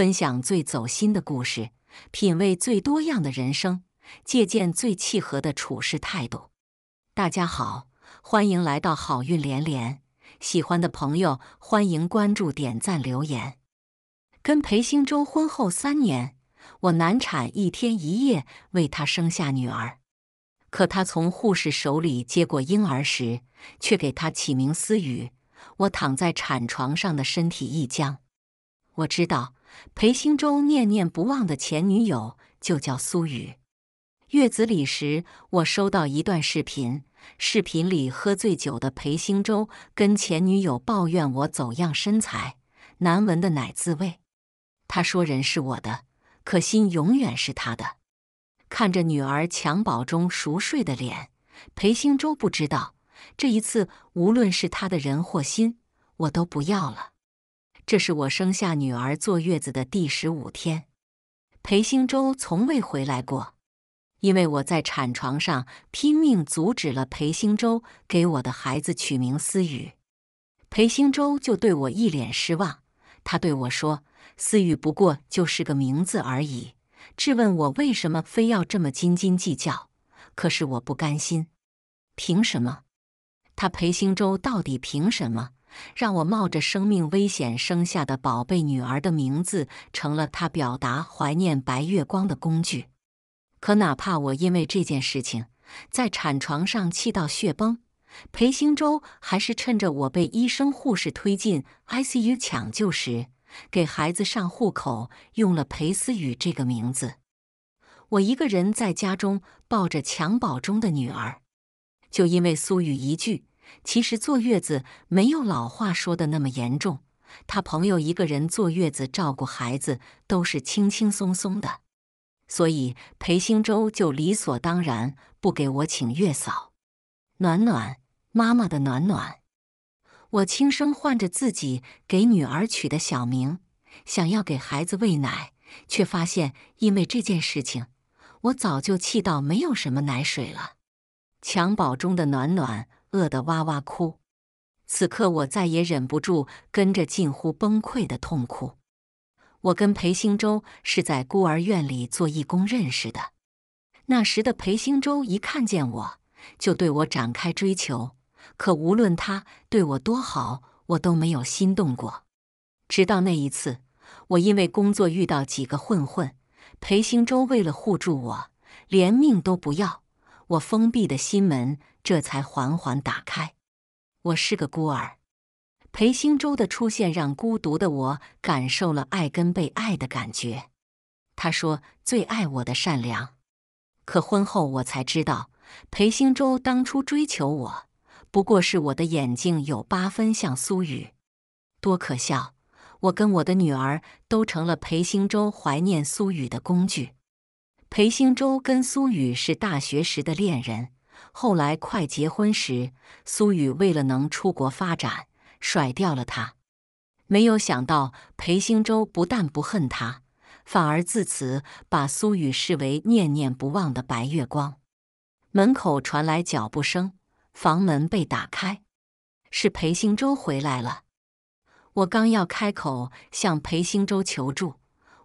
分享最走心的故事，品味最多样的人生，借鉴最契合的处事态度。大家好，欢迎来到好运连连。喜欢的朋友，欢迎关注、点赞、留言。跟裴兴洲婚后三年，我难产一天一夜，为他生下女儿。可他从护士手里接过婴儿时，却给他起名思雨。我躺在产床上的身体一僵，我知道。裴兴洲念念不忘的前女友就叫苏雨。月子里时，我收到一段视频，视频里喝醉酒的裴兴洲跟前女友抱怨我走样身材，难闻的奶渍味。他说：“人是我的，可心永远是他的。”看着女儿襁褓中熟睡的脸，裴兴洲不知道，这一次无论是他的人或心，我都不要了。这是我生下女儿坐月子的第十五天，裴兴洲从未回来过，因为我在产床上拼命阻止了裴兴洲给我的孩子取名思雨，裴兴洲就对我一脸失望，他对我说：“思雨不过就是个名字而已”，质问我为什么非要这么斤斤计较。可是我不甘心，凭什么？他裴兴洲到底凭什么？让我冒着生命危险生下的宝贝女儿的名字，成了他表达怀念白月光的工具。可哪怕我因为这件事情在产床上气到血崩，裴兴洲还是趁着我被医生护士推进 ICU 抢救时，给孩子上户口用了裴思雨这个名字。我一个人在家中抱着襁褓中的女儿，就因为苏雨一句。其实坐月子没有老话说的那么严重，他朋友一个人坐月子照顾孩子都是轻轻松松的，所以裴星洲就理所当然不给我请月嫂。暖暖，妈妈的暖暖，我轻声唤着自己给女儿取的小名，想要给孩子喂奶，却发现因为这件事情，我早就气到没有什么奶水了。襁褓中的暖暖。饿得哇哇哭，此刻我再也忍不住，跟着近乎崩溃的痛哭。我跟裴兴洲是在孤儿院里做义工认识的。那时的裴兴洲一看见我就对我展开追求，可无论他对我多好，我都没有心动过。直到那一次，我因为工作遇到几个混混，裴兴洲为了护住我，连命都不要。我封闭的心门这才缓缓打开。我是个孤儿，裴兴洲的出现让孤独的我感受了爱跟被爱的感觉。他说最爱我的善良，可婚后我才知道，裴兴洲当初追求我，不过是我的眼睛有八分像苏雨，多可笑！我跟我的女儿都成了裴兴洲怀念苏雨的工具。裴兴洲跟苏雨是大学时的恋人，后来快结婚时，苏雨为了能出国发展，甩掉了他。没有想到，裴兴洲不但不恨他，反而自此把苏雨视为念念不忘的白月光。门口传来脚步声，房门被打开，是裴兴洲回来了。我刚要开口向裴兴洲求助。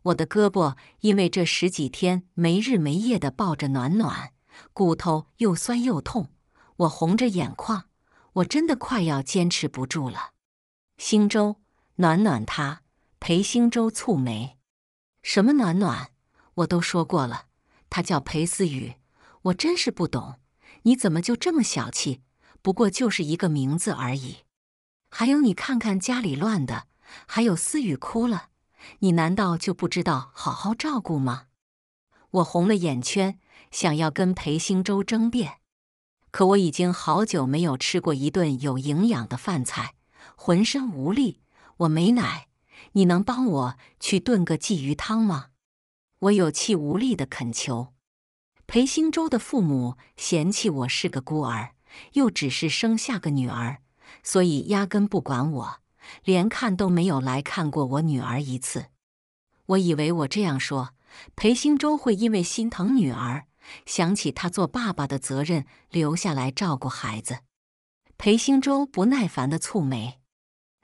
我的胳膊因为这十几天没日没夜的抱着暖暖，骨头又酸又痛，我红着眼眶，我真的快要坚持不住了。星洲，暖暖，他裴星洲蹙眉，什么暖暖？我都说过了，他叫裴思雨。我真是不懂，你怎么就这么小气？不过就是一个名字而已。还有，你看看家里乱的，还有思雨哭了。你难道就不知道好好照顾吗？我红了眼圈，想要跟裴兴洲争辩，可我已经好久没有吃过一顿有营养的饭菜，浑身无力。我没奶，你能帮我去炖个鲫鱼汤吗？我有气无力的恳求。裴兴洲的父母嫌弃我是个孤儿，又只是生下个女儿，所以压根不管我。连看都没有来看过我女儿一次，我以为我这样说，裴兴洲会因为心疼女儿，想起他做爸爸的责任，留下来照顾孩子。裴兴洲不耐烦的蹙眉：“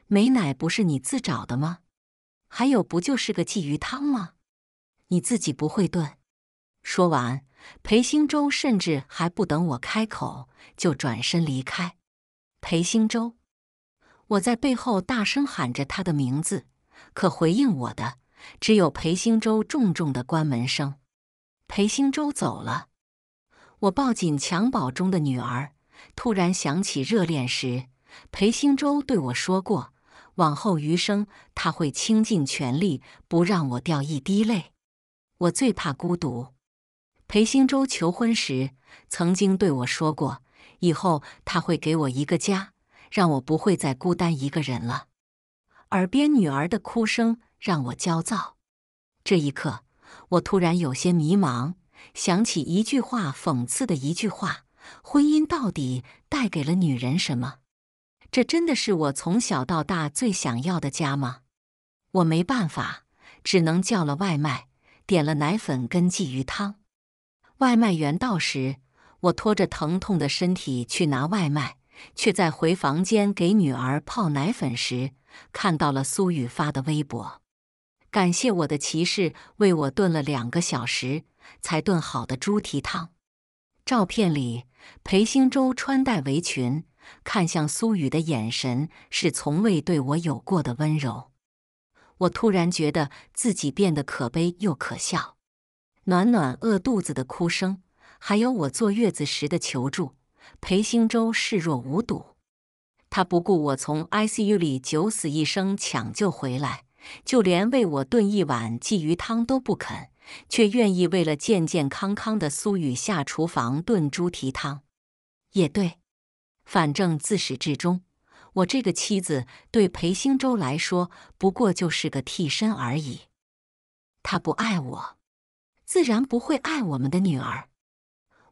没奶不是你自找的吗？还有不就是个鲫鱼汤吗？你自己不会炖？”说完，裴兴洲甚至还不等我开口，就转身离开。裴兴洲。我在背后大声喊着他的名字，可回应我的只有裴兴洲重重的关门声。裴兴洲走了，我抱紧襁褓中的女儿，突然想起热恋时裴兴洲对我说过，往后余生他会倾尽全力不让我掉一滴泪。我最怕孤独，裴兴洲求婚时曾经对我说过，以后他会给我一个家。让我不会再孤单一个人了。耳边女儿的哭声让我焦躁。这一刻，我突然有些迷茫，想起一句话，讽刺的一句话：婚姻到底带给了女人什么？这真的是我从小到大最想要的家吗？我没办法，只能叫了外卖，点了奶粉跟鲫鱼汤。外卖员到时，我拖着疼痛的身体去拿外卖。却在回房间给女儿泡奶粉时，看到了苏雨发的微博，感谢我的骑士为我炖了两个小时才炖好的猪蹄汤。照片里，裴兴洲穿戴围裙，看向苏雨的眼神是从未对我有过的温柔。我突然觉得自己变得可悲又可笑。暖暖饿肚子的哭声，还有我坐月子时的求助。裴兴洲视若无睹，他不顾我从 ICU 里九死一生抢救回来，就连为我炖一碗鲫鱼汤都不肯，却愿意为了健健康康的苏雨下厨房炖猪蹄汤。也对，反正自始至终，我这个妻子对裴兴洲来说不过就是个替身而已。他不爱我，自然不会爱我们的女儿。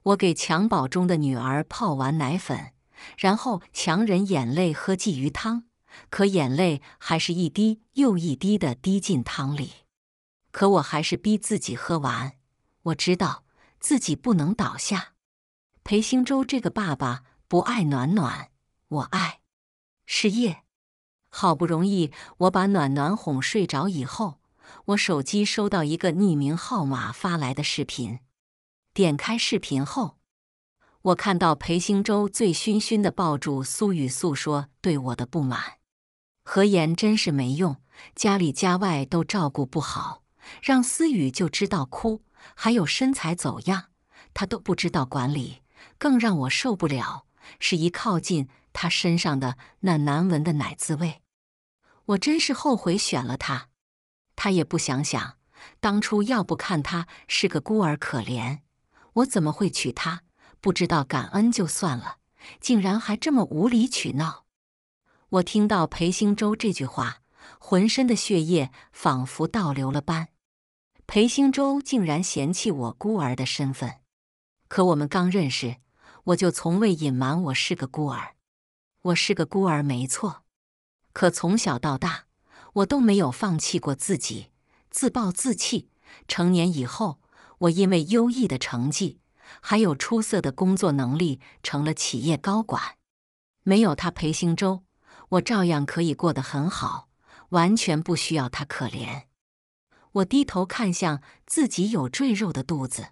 我给襁褓中的女儿泡完奶粉，然后强忍眼泪喝鲫鱼汤，可眼泪还是一滴又一滴的滴进汤里。可我还是逼自己喝完，我知道自己不能倒下。裴兴洲这个爸爸不爱暖暖，我爱。是夜，好不容易我把暖暖哄睡着以后，我手机收到一个匿名号码发来的视频。点开视频后，我看到裴兴洲醉醺醺的抱住苏雨诉说对我的不满。何言真是没用，家里家外都照顾不好，让思雨就知道哭，还有身材走样，他都不知道管理。更让我受不了，是一靠近他身上的那难闻的奶滋味，我真是后悔选了他。他也不想想，当初要不看他是个孤儿，可怜。我怎么会娶她？不知道感恩就算了，竟然还这么无理取闹！我听到裴兴洲这句话，浑身的血液仿佛倒流了般。裴兴洲竟然嫌弃我孤儿的身份，可我们刚认识，我就从未隐瞒我是个孤儿。我是个孤儿没错，可从小到大，我都没有放弃过自己，自暴自弃。成年以后。我因为优异的成绩，还有出色的工作能力，成了企业高管。没有他裴兴洲，我照样可以过得很好，完全不需要他可怜。我低头看向自己有赘肉的肚子。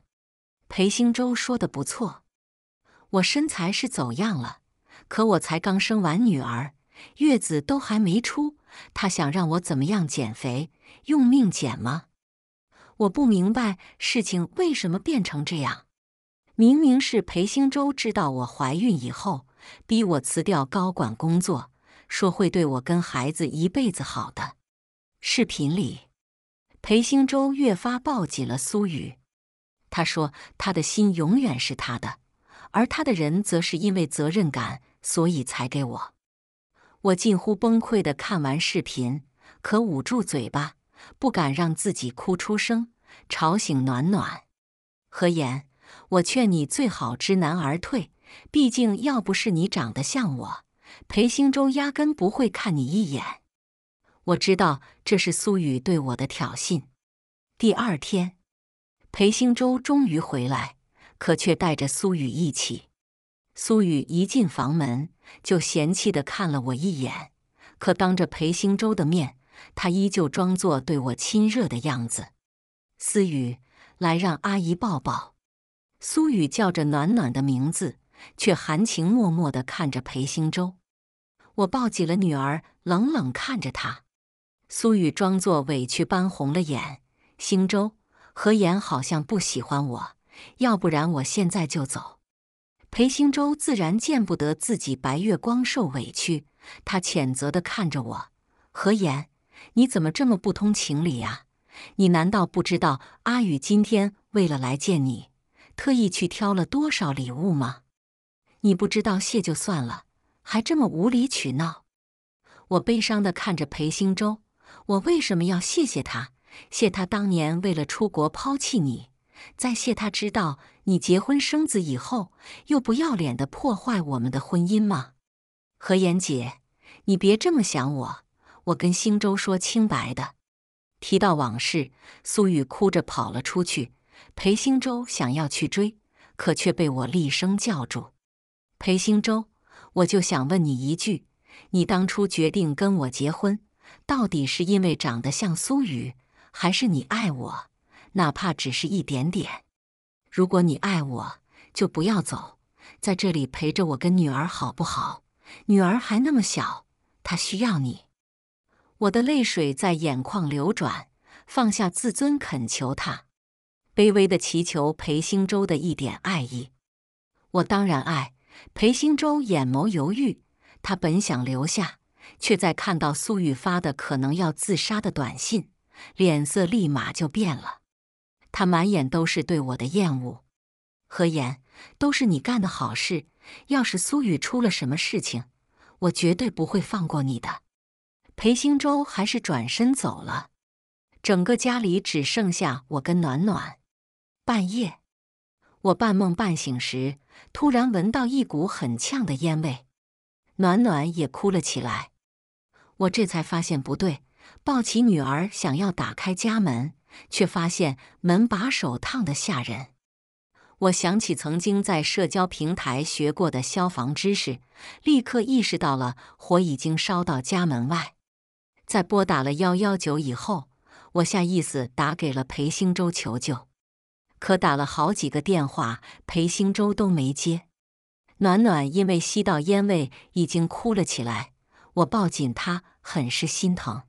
裴兴洲说的不错，我身材是走样了，可我才刚生完女儿，月子都还没出，他想让我怎么样减肥？用命减吗？我不明白事情为什么变成这样。明明是裴兴洲知道我怀孕以后，逼我辞掉高管工作，说会对我跟孩子一辈子好的。视频里，裴兴洲越发抱紧了苏雨，他说他的心永远是他的，而他的人则是因为责任感，所以才给我。我近乎崩溃的看完视频，可捂住嘴巴。不敢让自己哭出声，吵醒暖暖。何言，我劝你最好知难而退，毕竟要不是你长得像我，裴兴洲压根不会看你一眼。我知道这是苏雨对我的挑衅。第二天，裴兴洲终于回来，可却带着苏雨一起。苏雨一进房门，就嫌弃地看了我一眼，可当着裴兴洲的面。他依旧装作对我亲热的样子，思雨，来让阿姨抱抱。苏雨叫着暖暖的名字，却含情脉脉地看着裴星洲。我抱紧了女儿，冷冷看着他。苏雨装作委屈般红了眼，星洲，何言好像不喜欢我，要不然我现在就走。裴星洲自然见不得自己白月光受委屈，他谴责地看着我，何言。你怎么这么不通情理啊！你难道不知道阿宇今天为了来见你，特意去挑了多少礼物吗？你不知道谢就算了，还这么无理取闹！我悲伤地看着裴星洲，我为什么要谢谢他？谢他当年为了出国抛弃你，再谢他知道你结婚生子以后又不要脸的破坏我们的婚姻吗？何妍姐，你别这么想我。我跟星洲说清白的，提到往事，苏雨哭着跑了出去。裴星洲想要去追，可却被我厉声叫住。裴星洲，我就想问你一句：你当初决定跟我结婚，到底是因为长得像苏雨，还是你爱我？哪怕只是一点点。如果你爱我，就不要走，在这里陪着我跟女儿好不好？女儿还那么小，她需要你。我的泪水在眼眶流转，放下自尊，恳求他，卑微的祈求裴兴洲的一点爱意。我当然爱裴兴洲，眼眸犹豫。他本想留下，却在看到苏玉发的可能要自杀的短信，脸色立马就变了。他满眼都是对我的厌恶。何言，都是你干的好事。要是苏雨出了什么事情，我绝对不会放过你的。裴兴洲还是转身走了，整个家里只剩下我跟暖暖。半夜，我半梦半醒时，突然闻到一股很呛的烟味，暖暖也哭了起来。我这才发现不对，抱起女儿想要打开家门，却发现门把手烫的吓人。我想起曾经在社交平台学过的消防知识，立刻意识到了火已经烧到家门外。在拨打了幺幺九以后，我下意思打给了裴兴洲求救，可打了好几个电话，裴兴洲都没接。暖暖因为吸到烟味已经哭了起来，我抱紧他，很是心疼。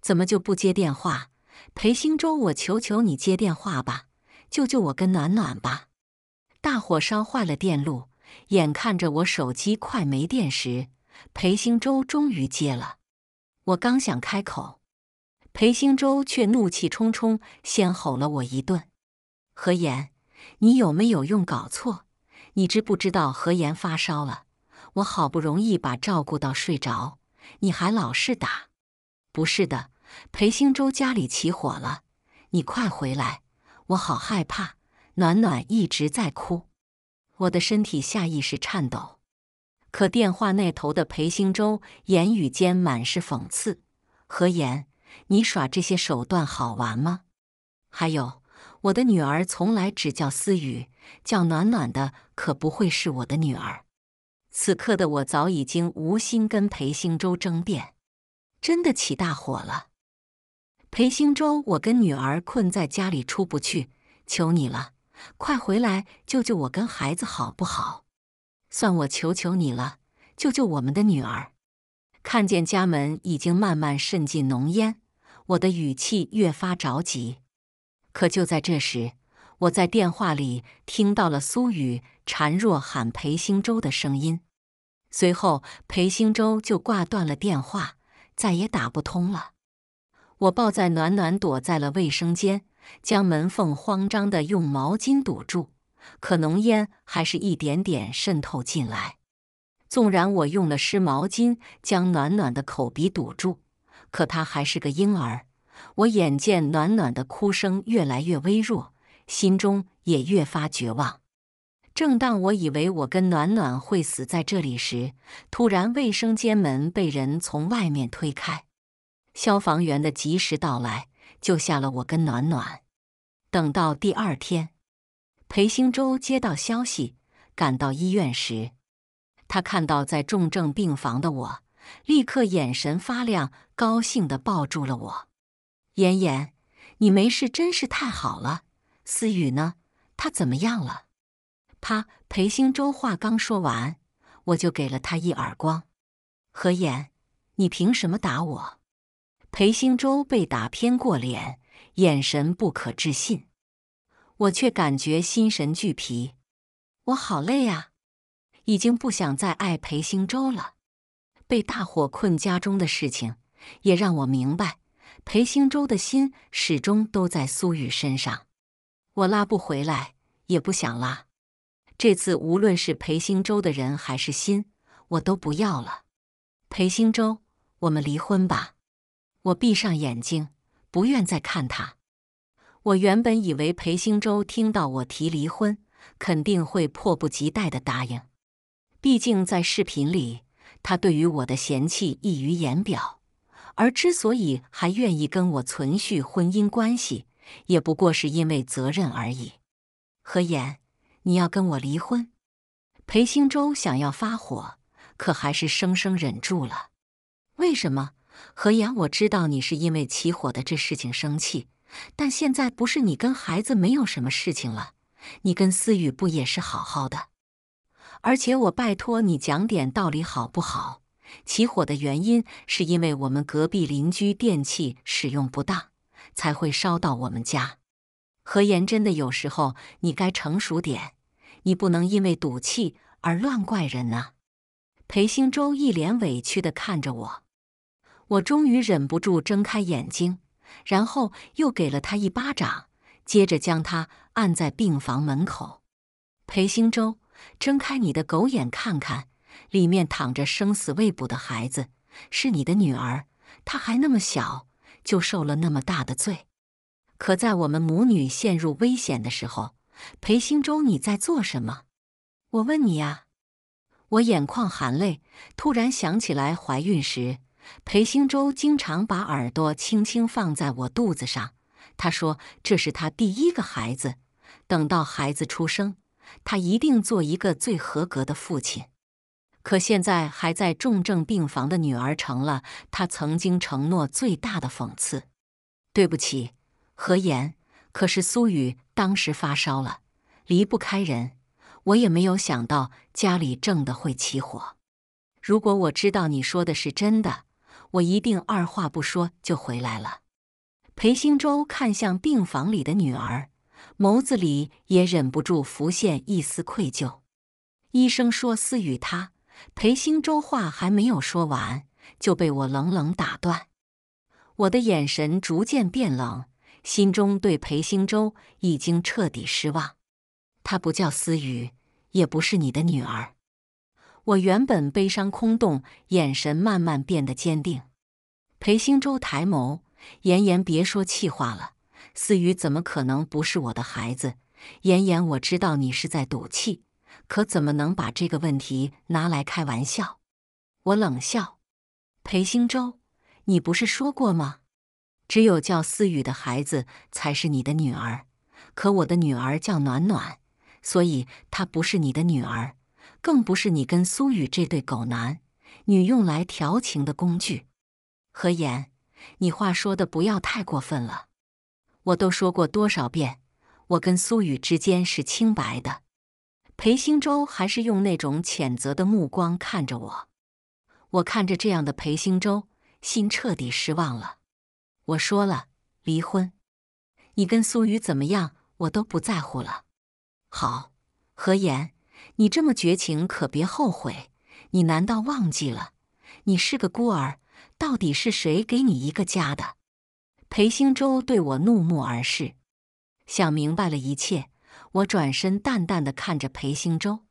怎么就不接电话？裴兴洲，我求求你接电话吧，救救我跟暖暖吧！大火烧坏了电路，眼看着我手机快没电时，裴兴洲终于接了。我刚想开口，裴兴洲却怒气冲冲，先吼了我一顿：“何言，你有没有用搞错？你知不知道何言发烧了？我好不容易把照顾到睡着，你还老是打！不是的，裴兴洲家里起火了，你快回来，我好害怕！暖暖一直在哭，我的身体下意识颤抖。”可电话那头的裴兴洲言语间满是讽刺。何言，你耍这些手段好玩吗？还有，我的女儿从来只叫思雨，叫暖暖的可不会是我的女儿。此刻的我早已经无心跟裴兴洲争辩。真的起大火了，裴兴洲，我跟女儿困在家里出不去，求你了，快回来救救我跟孩子好不好？算我求求你了，救救我们的女儿！看见家门已经慢慢渗进浓烟，我的语气越发着急。可就在这时，我在电话里听到了苏雨孱弱喊裴兴洲的声音，随后裴兴洲就挂断了电话，再也打不通了。我抱在暖暖，躲在了卫生间，将门缝慌张的用毛巾堵住。可浓烟还是一点点渗透进来，纵然我用了湿毛巾将暖暖的口鼻堵住，可他还是个婴儿。我眼见暖暖的哭声越来越微弱，心中也越发绝望。正当我以为我跟暖暖会死在这里时，突然卫生间门被人从外面推开，消防员的及时到来救下了我跟暖暖。等到第二天。裴兴洲接到消息，赶到医院时，他看到在重症病房的我，立刻眼神发亮，高兴的抱住了我：“妍妍，你没事真是太好了！思雨呢？她怎么样了？”啪！裴兴洲话刚说完，我就给了他一耳光：“何妍，你凭什么打我？”裴兴洲被打偏过脸，眼神不可置信。我却感觉心神俱疲，我好累啊！已经不想再爱裴星洲了。被大火困家中的事情，也让我明白，裴星洲的心始终都在苏雨身上。我拉不回来，也不想拉。这次无论是裴星洲的人还是心，我都不要了。裴星洲，我们离婚吧！我闭上眼睛，不愿再看他。我原本以为裴兴洲听到我提离婚，肯定会迫不及待的答应。毕竟在视频里，他对于我的嫌弃溢于言表，而之所以还愿意跟我存续婚姻关系，也不过是因为责任而已。何言，你要跟我离婚？裴兴洲想要发火，可还是生生忍住了。为什么？何言，我知道你是因为起火的这事情生气。但现在不是你跟孩子没有什么事情了，你跟思雨不也是好好的？而且我拜托你讲点道理好不好？起火的原因是因为我们隔壁邻居电器使用不当，才会烧到我们家。何言真的有时候你该成熟点，你不能因为赌气而乱怪人啊！裴兴洲一脸委屈地看着我，我终于忍不住睁开眼睛。然后又给了他一巴掌，接着将他按在病房门口。裴兴洲，睁开你的狗眼看看，里面躺着生死未卜的孩子，是你的女儿，她还那么小就受了那么大的罪。可在我们母女陷入危险的时候，裴兴洲，你在做什么？我问你啊！我眼眶含泪，突然想起来怀孕时。裴兴洲经常把耳朵轻轻放在我肚子上，他说：“这是他第一个孩子，等到孩子出生，他一定做一个最合格的父亲。”可现在还在重症病房的女儿，成了他曾经承诺最大的讽刺。对不起，何言。可是苏雨当时发烧了，离不开人，我也没有想到家里正的会起火。如果我知道你说的是真的，我一定二话不说就回来了。裴兴洲看向病房里的女儿，眸子里也忍不住浮现一丝愧疚。医生说：“思雨，他……”裴兴洲话还没有说完，就被我冷冷打断。我的眼神逐渐变冷，心中对裴兴洲已经彻底失望。她不叫思雨，也不是你的女儿。我原本悲伤空洞，眼神慢慢变得坚定。裴星洲抬眸，妍妍，别说气话了。思雨怎么可能不是我的孩子？妍妍，我知道你是在赌气，可怎么能把这个问题拿来开玩笑？我冷笑，裴星洲，你不是说过吗？只有叫思雨的孩子才是你的女儿，可我的女儿叫暖暖，所以她不是你的女儿。更不是你跟苏雨这对狗男女用来调情的工具。何言，你话说的不要太过分了。我都说过多少遍，我跟苏雨之间是清白的。裴兴洲还是用那种谴责的目光看着我。我看着这样的裴兴洲，心彻底失望了。我说了离婚，你跟苏雨怎么样，我都不在乎了。好，何言。你这么绝情，可别后悔。你难道忘记了，你是个孤儿？到底是谁给你一个家的？裴兴洲对我怒目而视，想明白了一切。我转身淡淡的看着裴兴洲：“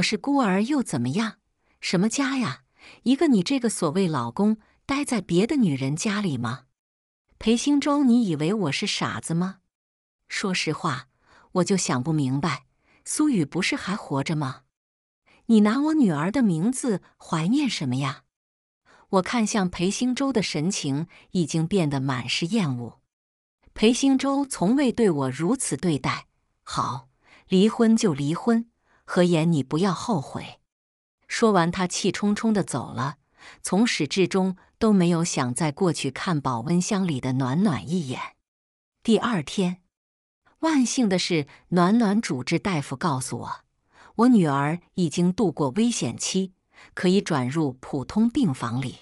我是孤儿又怎么样？什么家呀？一个你这个所谓老公待在别的女人家里吗？”裴兴洲，你以为我是傻子吗？说实话，我就想不明白。苏雨不是还活着吗？你拿我女儿的名字怀念什么呀？我看向裴兴洲的神情已经变得满是厌恶。裴兴洲从未对我如此对待。好，离婚就离婚，何言你不要后悔。说完，他气冲冲的走了，从始至终都没有想再过去看保温箱里的暖暖一眼。第二天。万幸的是，暖暖主治大夫告诉我，我女儿已经度过危险期，可以转入普通病房里。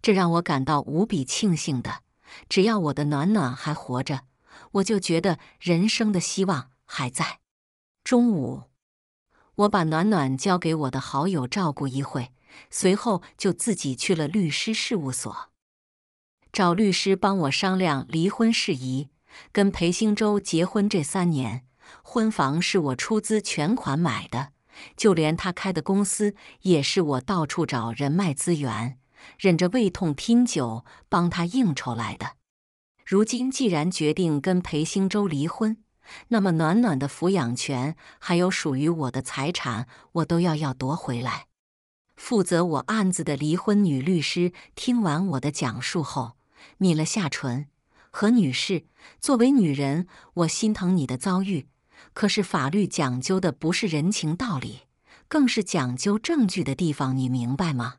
这让我感到无比庆幸的。只要我的暖暖还活着，我就觉得人生的希望还在。中午，我把暖暖交给我的好友照顾一会，随后就自己去了律师事务所，找律师帮我商量离婚事宜。跟裴星洲结婚这三年，婚房是我出资全款买的，就连他开的公司也是我到处找人脉资源，忍着胃痛拼酒帮他应酬来的。如今既然决定跟裴星洲离婚，那么暖暖的抚养权还有属于我的财产，我都要要夺回来。负责我案子的离婚女律师听完我的讲述后，抿了下唇。何女士，作为女人，我心疼你的遭遇。可是法律讲究的不是人情道理，更是讲究证据的地方，你明白吗？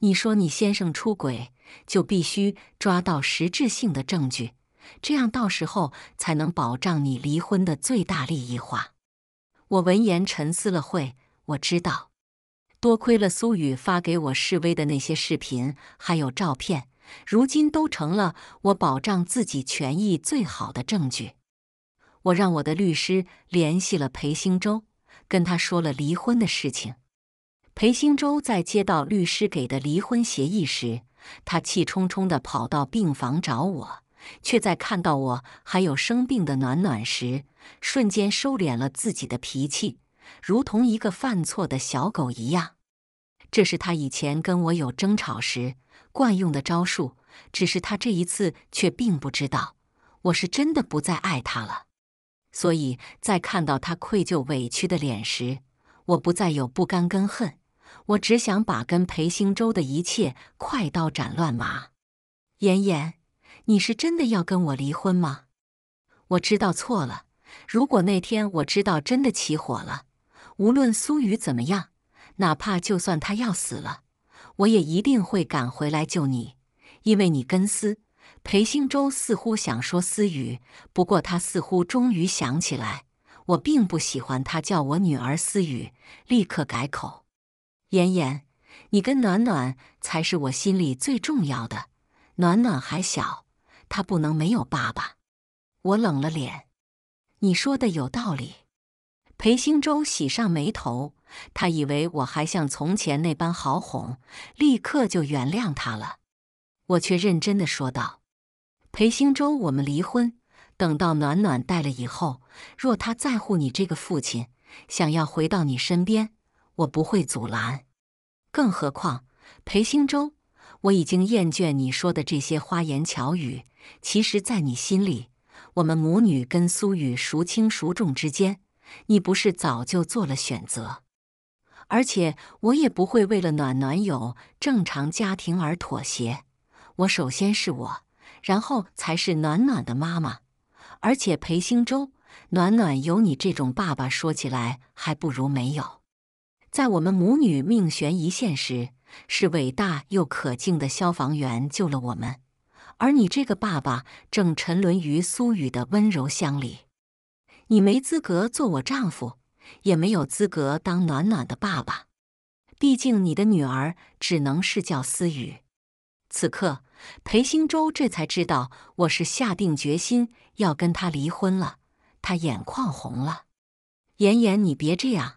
你说你先生出轨，就必须抓到实质性的证据，这样到时候才能保障你离婚的最大利益化。我闻言沉思了会，我知道，多亏了苏雨发给我示威的那些视频还有照片。如今都成了我保障自己权益最好的证据。我让我的律师联系了裴兴洲，跟他说了离婚的事情。裴兴洲在接到律师给的离婚协议时，他气冲冲地跑到病房找我，却在看到我还有生病的暖暖时，瞬间收敛了自己的脾气，如同一个犯错的小狗一样。这是他以前跟我有争吵时。惯用的招数，只是他这一次却并不知道，我是真的不再爱他了。所以在看到他愧疚委屈的脸时，我不再有不甘跟恨，我只想把跟裴星洲的一切快刀斩乱麻。妍妍，你是真的要跟我离婚吗？我知道错了。如果那天我知道真的起火了，无论苏雨怎么样，哪怕就算他要死了。我也一定会赶回来救你，因为你跟思裴兴洲似乎想说思雨，不过他似乎终于想起来，我并不喜欢他叫我女儿思雨，立刻改口。妍妍，你跟暖暖才是我心里最重要的，暖暖还小，她不能没有爸爸。我冷了脸，你说的有道理。裴兴洲喜上眉头。他以为我还像从前那般好哄，立刻就原谅他了。我却认真的说道：“裴兴洲，我们离婚。等到暖暖带了以后，若他在乎你这个父亲，想要回到你身边，我不会阻拦。更何况，裴兴洲，我已经厌倦你说的这些花言巧语。其实，在你心里，我们母女跟苏雨孰轻孰重之间，你不是早就做了选择？”而且我也不会为了暖暖有正常家庭而妥协。我首先是我，然后才是暖暖的妈妈。而且裴星洲，暖暖有你这种爸爸，说起来还不如没有。在我们母女命悬一线时，是伟大又可敬的消防员救了我们，而你这个爸爸正沉沦于苏雨的温柔乡里。你没资格做我丈夫。也没有资格当暖暖的爸爸，毕竟你的女儿只能是叫思雨。此刻，裴星洲这才知道我是下定决心要跟他离婚了。他眼眶红了：“妍妍，你别这样，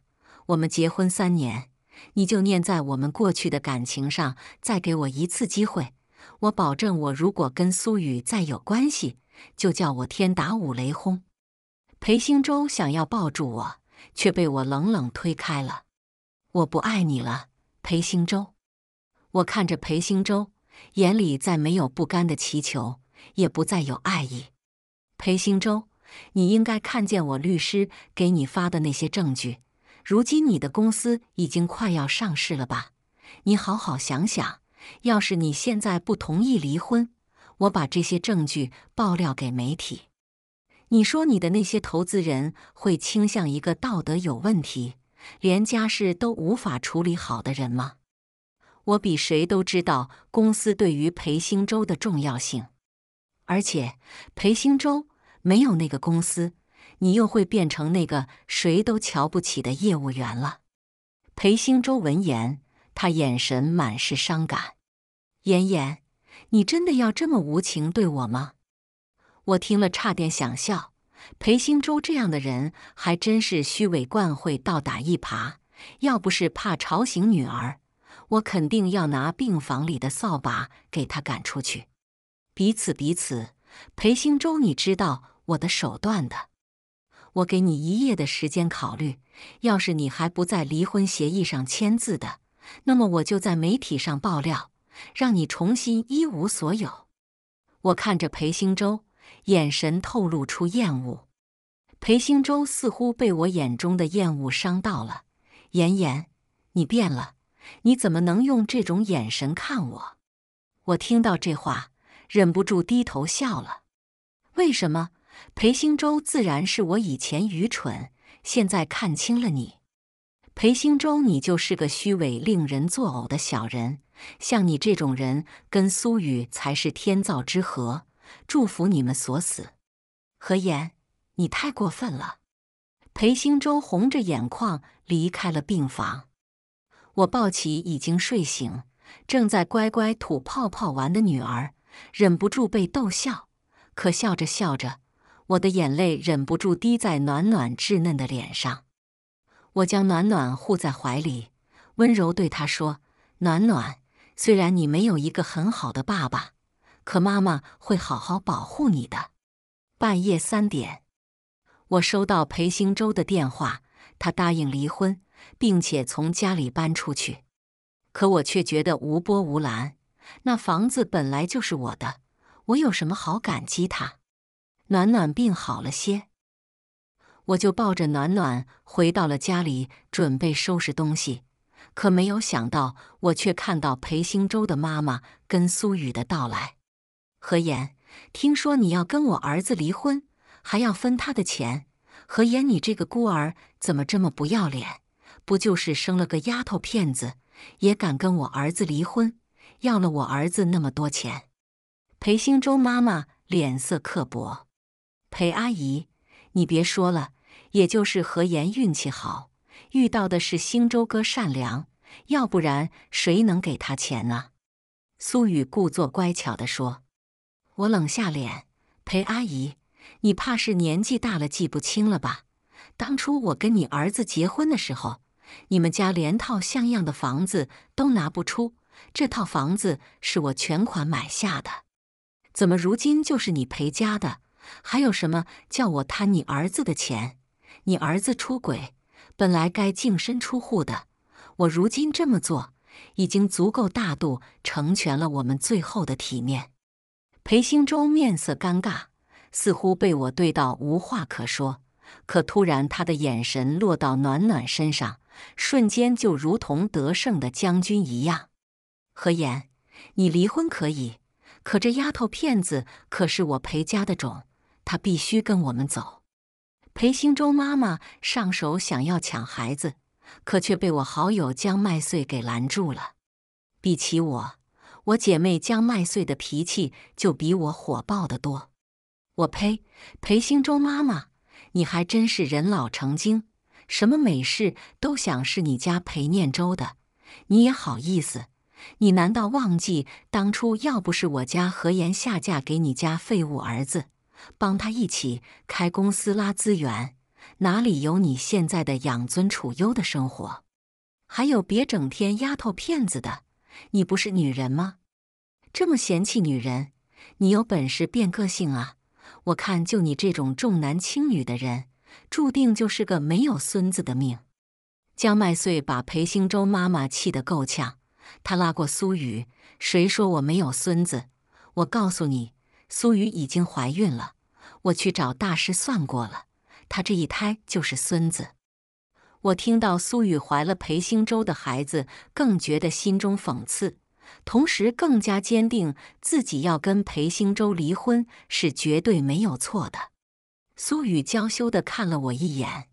我们结婚三年，你就念在我们过去的感情上，再给我一次机会。我保证，我如果跟苏雨再有关系，就叫我天打五雷轰。”裴星洲想要抱住我。却被我冷冷推开了。我不爱你了，裴兴洲。我看着裴兴洲，眼里再没有不甘的祈求，也不再有爱意。裴兴洲，你应该看见我律师给你发的那些证据。如今你的公司已经快要上市了吧？你好好想想，要是你现在不同意离婚，我把这些证据爆料给媒体。你说你的那些投资人会倾向一个道德有问题、连家事都无法处理好的人吗？我比谁都知道公司对于裴兴洲的重要性，而且裴兴洲没有那个公司，你又会变成那个谁都瞧不起的业务员了。裴兴洲闻言，他眼神满是伤感：“妍妍，你真的要这么无情对我吗？”我听了差点想笑，裴兴洲这样的人还真是虚伪惯会倒打一耙。要不是怕吵醒女儿，我肯定要拿病房里的扫把给他赶出去。彼此彼此，裴兴洲，你知道我的手段的。我给你一夜的时间考虑，要是你还不在离婚协议上签字的，那么我就在媒体上爆料，让你重新一无所有。我看着裴兴洲。眼神透露出厌恶，裴兴洲似乎被我眼中的厌恶伤到了。妍妍，你变了，你怎么能用这种眼神看我？我听到这话，忍不住低头笑了。为什么？裴兴洲，自然是我以前愚蠢，现在看清了你。裴兴洲，你就是个虚伪、令人作呕的小人。像你这种人，跟苏雨才是天造之合。祝福你们所死，何言？你太过分了！裴兴洲红着眼眶离开了病房。我抱起已经睡醒、正在乖乖吐泡泡玩的女儿，忍不住被逗笑。可笑着笑着，我的眼泪忍不住滴在暖暖稚嫩的脸上。我将暖暖护在怀里，温柔对她说：“暖暖，虽然你没有一个很好的爸爸。”可妈妈会好好保护你的。半夜三点，我收到裴兴洲的电话，他答应离婚，并且从家里搬出去。可我却觉得无波无澜。那房子本来就是我的，我有什么好感激他？暖暖病好了些，我就抱着暖暖回到了家里，准备收拾东西。可没有想到，我却看到裴兴洲的妈妈跟苏雨的到来。何言，听说你要跟我儿子离婚，还要分他的钱。何言，你这个孤儿怎么这么不要脸？不就是生了个丫头片子，也敢跟我儿子离婚，要了我儿子那么多钱？裴兴洲妈妈脸色刻薄。裴阿姨，你别说了，也就是何言运气好，遇到的是兴洲哥善良，要不然谁能给他钱啊？苏雨故作乖巧的说。我冷下脸，裴阿姨，你怕是年纪大了记不清了吧？当初我跟你儿子结婚的时候，你们家连套像样的房子都拿不出，这套房子是我全款买下的。怎么如今就是你裴家的？还有什么叫我贪你儿子的钱？你儿子出轨，本来该净身出户的，我如今这么做，已经足够大度，成全了我们最后的体面。裴兴洲面色尴尬，似乎被我对到无话可说。可突然，他的眼神落到暖暖身上，瞬间就如同得胜的将军一样。何言，你离婚可以，可这丫头片子可是我裴家的种，她必须跟我们走。裴兴洲妈妈上手想要抢孩子，可却被我好友江麦穗给拦住了。比起我。我姐妹江麦穗的脾气就比我火爆的多。我呸！裴星洲妈妈，你还真是人老成精，什么美事都想是你家裴念洲的，你也好意思？你难道忘记当初，要不是我家何妍下嫁给你家废物儿子，帮他一起开公司拉资源，哪里有你现在的养尊处优的生活？还有，别整天丫头片子的，你不是女人吗？这么嫌弃女人，你有本事变个性啊！我看就你这种重男轻女的人，注定就是个没有孙子的命。江麦穗把裴兴洲妈妈气得够呛，他拉过苏雨：“谁说我没有孙子？我告诉你，苏雨已经怀孕了。我去找大师算过了，她这一胎就是孙子。”我听到苏雨怀了裴兴洲的孩子，更觉得心中讽刺。同时，更加坚定自己要跟裴兴洲离婚是绝对没有错的。苏雨娇羞的看了我一眼，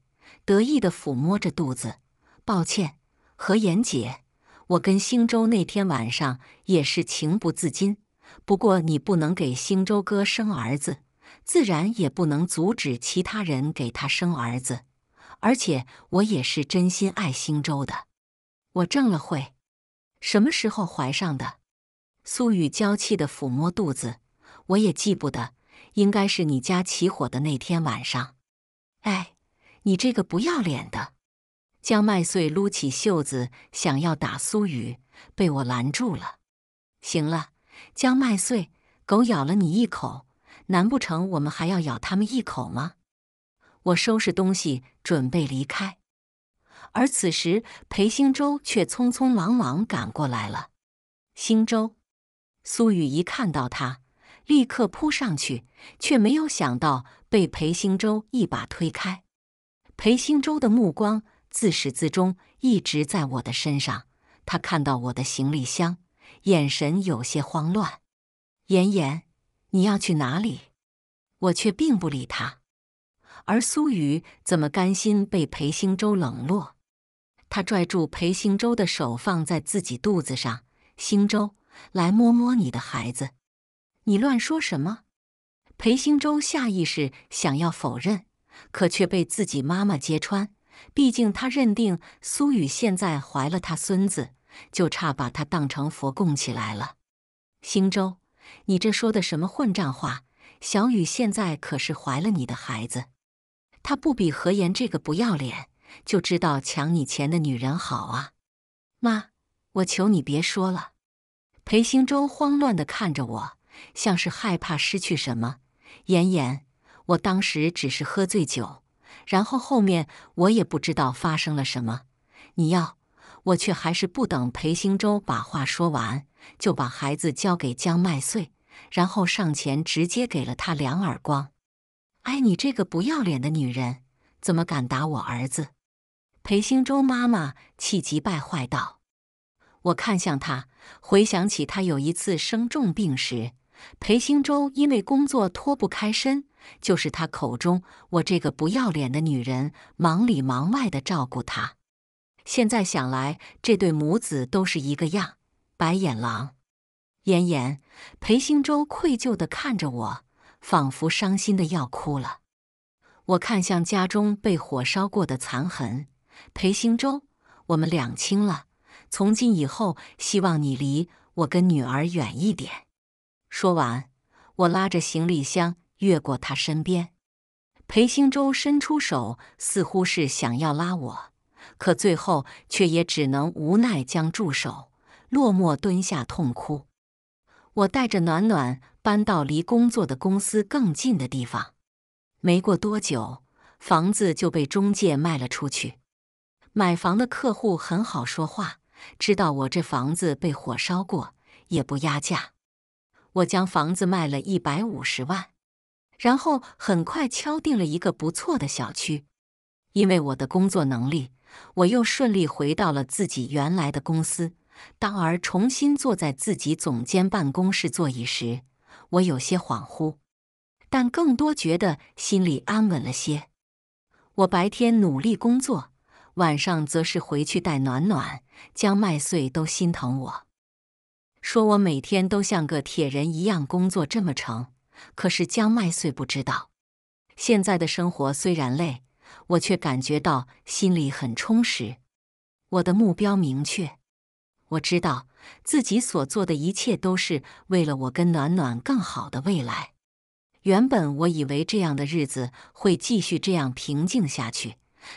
得意的抚摸着肚子。抱歉，何妍姐，我跟兴洲那天晚上也是情不自禁。不过你不能给兴洲哥生儿子，自然也不能阻止其他人给他生儿子。而且我也是真心爱兴洲的，我挣了会。什么时候怀上的？苏雨娇气的抚摸肚子，我也记不得，应该是你家起火的那天晚上。哎，你这个不要脸的！江麦穗撸起袖子想要打苏雨，被我拦住了。行了，江麦穗，狗咬了你一口，难不成我们还要咬他们一口吗？我收拾东西，准备离开。而此时，裴星洲却匆匆忙忙赶过来了。星洲，苏雨一看到他，立刻扑上去，却没有想到被裴星洲一把推开。裴星洲的目光自始至终一直在我的身上，他看到我的行李箱，眼神有些慌乱。妍妍，你要去哪里？我却并不理他。而苏雨怎么甘心被裴星洲冷落？他拽住裴星洲的手，放在自己肚子上。星洲，来摸摸你的孩子。你乱说什么？裴星洲下意识想要否认，可却被自己妈妈揭穿。毕竟他认定苏雨现在怀了他孙子，就差把他当成佛供起来了。星洲，你这说的什么混账话？小雨现在可是怀了你的孩子，他不比何言这个不要脸。就知道抢你钱的女人好啊！妈，我求你别说了。裴星舟慌乱地看着我，像是害怕失去什么。妍妍，我当时只是喝醉酒，然后后面我也不知道发生了什么。你要我，却还是不等裴星舟把话说完，就把孩子交给江麦穗，然后上前直接给了他两耳光。哎，你这个不要脸的女人，怎么敢打我儿子？裴兴洲妈妈气急败坏道：“我看向他，回想起他有一次生重病时，裴兴洲因为工作脱不开身，就是他口中我这个不要脸的女人忙里忙外的照顾他。现在想来，这对母子都是一个样，白眼狼。”妍妍，裴兴洲愧疚的看着我，仿佛伤心的要哭了。我看向家中被火烧过的残痕。裴兴洲，我们两清了。从今以后，希望你离我跟女儿远一点。说完，我拉着行李箱越过他身边。裴兴洲伸出手，似乎是想要拉我，可最后却也只能无奈将住手，落寞蹲下痛哭。我带着暖暖搬到离工作的公司更近的地方。没过多久，房子就被中介卖了出去。买房的客户很好说话，知道我这房子被火烧过，也不压价。我将房子卖了一百五十万，然后很快敲定了一个不错的小区。因为我的工作能力，我又顺利回到了自己原来的公司。当儿重新坐在自己总监办公室座椅时，我有些恍惚，但更多觉得心里安稳了些。我白天努力工作。晚上则是回去带暖暖，江麦穗都心疼我，说我每天都像个铁人一样工作这么成。可是江麦穗不知道，现在的生活虽然累，我却感觉到心里很充实。我的目标明确，我知道自己所做的一切都是为了我跟暖暖更好的未来。原本我以为这样的日子会继续这样平静下去。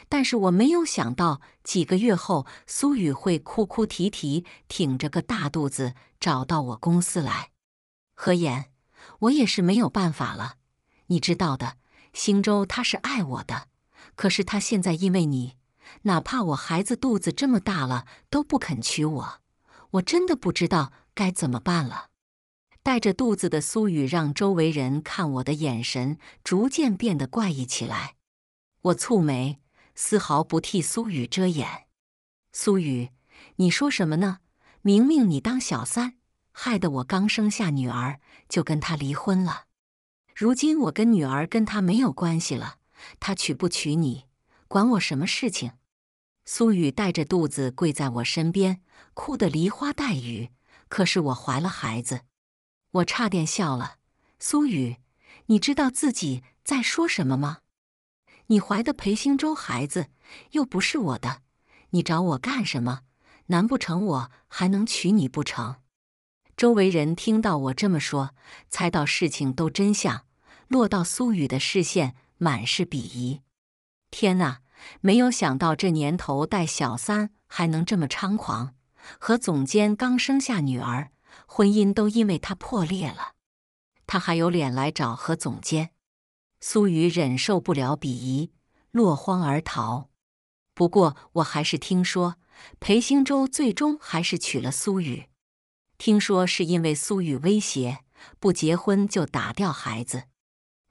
但是我没有想到，几个月后，苏雨会哭哭啼啼，挺着个大肚子找到我公司来。何言，我也是没有办法了，你知道的，星洲他是爱我的，可是他现在因为你，哪怕我孩子肚子这么大了，都不肯娶我。我真的不知道该怎么办了。带着肚子的苏雨，让周围人看我的眼神逐渐变得怪异起来。我蹙眉。丝毫不替苏雨遮掩，苏雨，你说什么呢？明明你当小三，害得我刚生下女儿就跟他离婚了。如今我跟女儿跟他没有关系了，他娶不娶你，管我什么事情？苏雨带着肚子跪在我身边，哭得梨花带雨。可是我怀了孩子，我差点笑了。苏雨，你知道自己在说什么吗？你怀的裴兴洲孩子又不是我的，你找我干什么？难不成我还能娶你不成？周围人听到我这么说，猜到事情都真相，落到苏雨的视线满是鄙夷。天哪，没有想到这年头带小三还能这么猖狂。何总监刚生下女儿，婚姻都因为他破裂了，他还有脸来找何总监？苏雨忍受不了鄙夷，落荒而逃。不过，我还是听说，裴兴洲最终还是娶了苏雨。听说是因为苏雨威胁，不结婚就打掉孩子。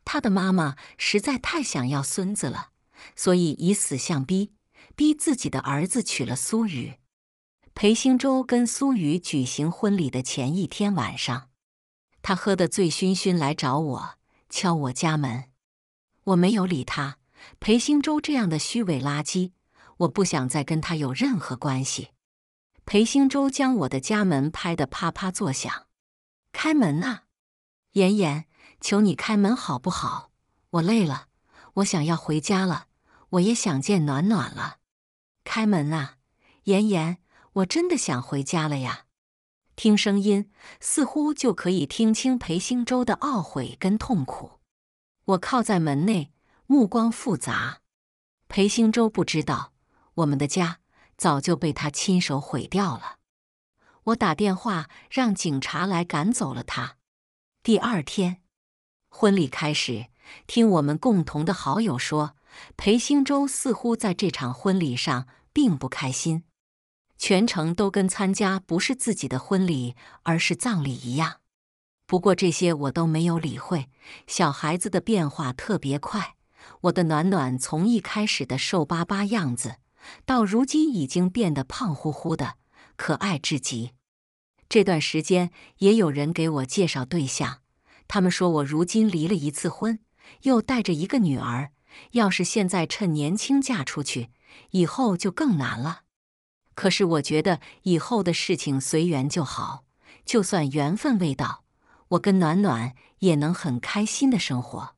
他的妈妈实在太想要孙子了，所以以死相逼，逼自己的儿子娶了苏雨。裴兴洲跟苏雨举行婚礼的前一天晚上，他喝得醉醺醺来找我，敲我家门。我没有理他。裴兴洲这样的虚伪垃圾，我不想再跟他有任何关系。裴兴洲将我的家门拍得啪啪作响，开门啊，妍妍，求你开门好不好？我累了，我想要回家了，我也想见暖暖了。开门啊，妍妍，我真的想回家了呀。听声音，似乎就可以听清裴兴洲的懊悔跟痛苦。我靠在门内，目光复杂。裴兴洲不知道，我们的家早就被他亲手毁掉了。我打电话让警察来赶走了他。第二天，婚礼开始。听我们共同的好友说，裴兴洲似乎在这场婚礼上并不开心，全程都跟参加不是自己的婚礼，而是葬礼一样。不过这些我都没有理会。小孩子的变化特别快，我的暖暖从一开始的瘦巴巴样子，到如今已经变得胖乎乎的，可爱至极。这段时间也有人给我介绍对象，他们说我如今离了一次婚，又带着一个女儿，要是现在趁年轻嫁出去，以后就更难了。可是我觉得以后的事情随缘就好，就算缘分未到。我跟暖暖也能很开心的生活。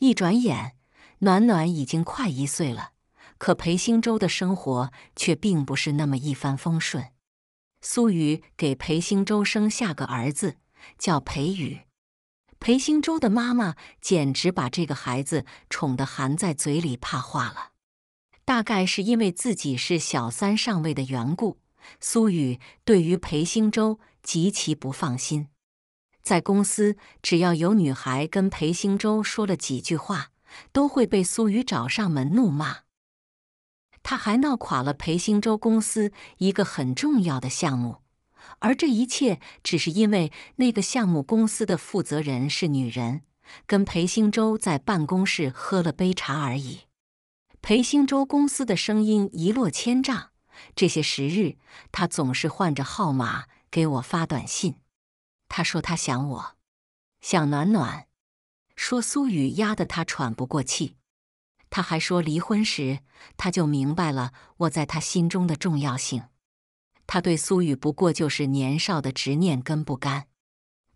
一转眼，暖暖已经快一岁了，可裴兴洲的生活却并不是那么一帆风顺。苏雨给裴兴洲生下个儿子，叫裴宇。裴兴洲的妈妈简直把这个孩子宠得含在嘴里怕化了。大概是因为自己是小三上位的缘故，苏雨对于裴兴洲极其不放心。在公司，只要有女孩跟裴兴洲说了几句话，都会被苏宇找上门怒骂。他还闹垮了裴兴洲公司一个很重要的项目，而这一切只是因为那个项目公司的负责人是女人，跟裴兴洲在办公室喝了杯茶而已。裴兴洲公司的声音一落千丈。这些时日，他总是换着号码给我发短信。他说他想我，想暖暖，说苏雨压得他喘不过气。他还说离婚时他就明白了我在他心中的重要性。他对苏雨不过就是年少的执念跟不甘。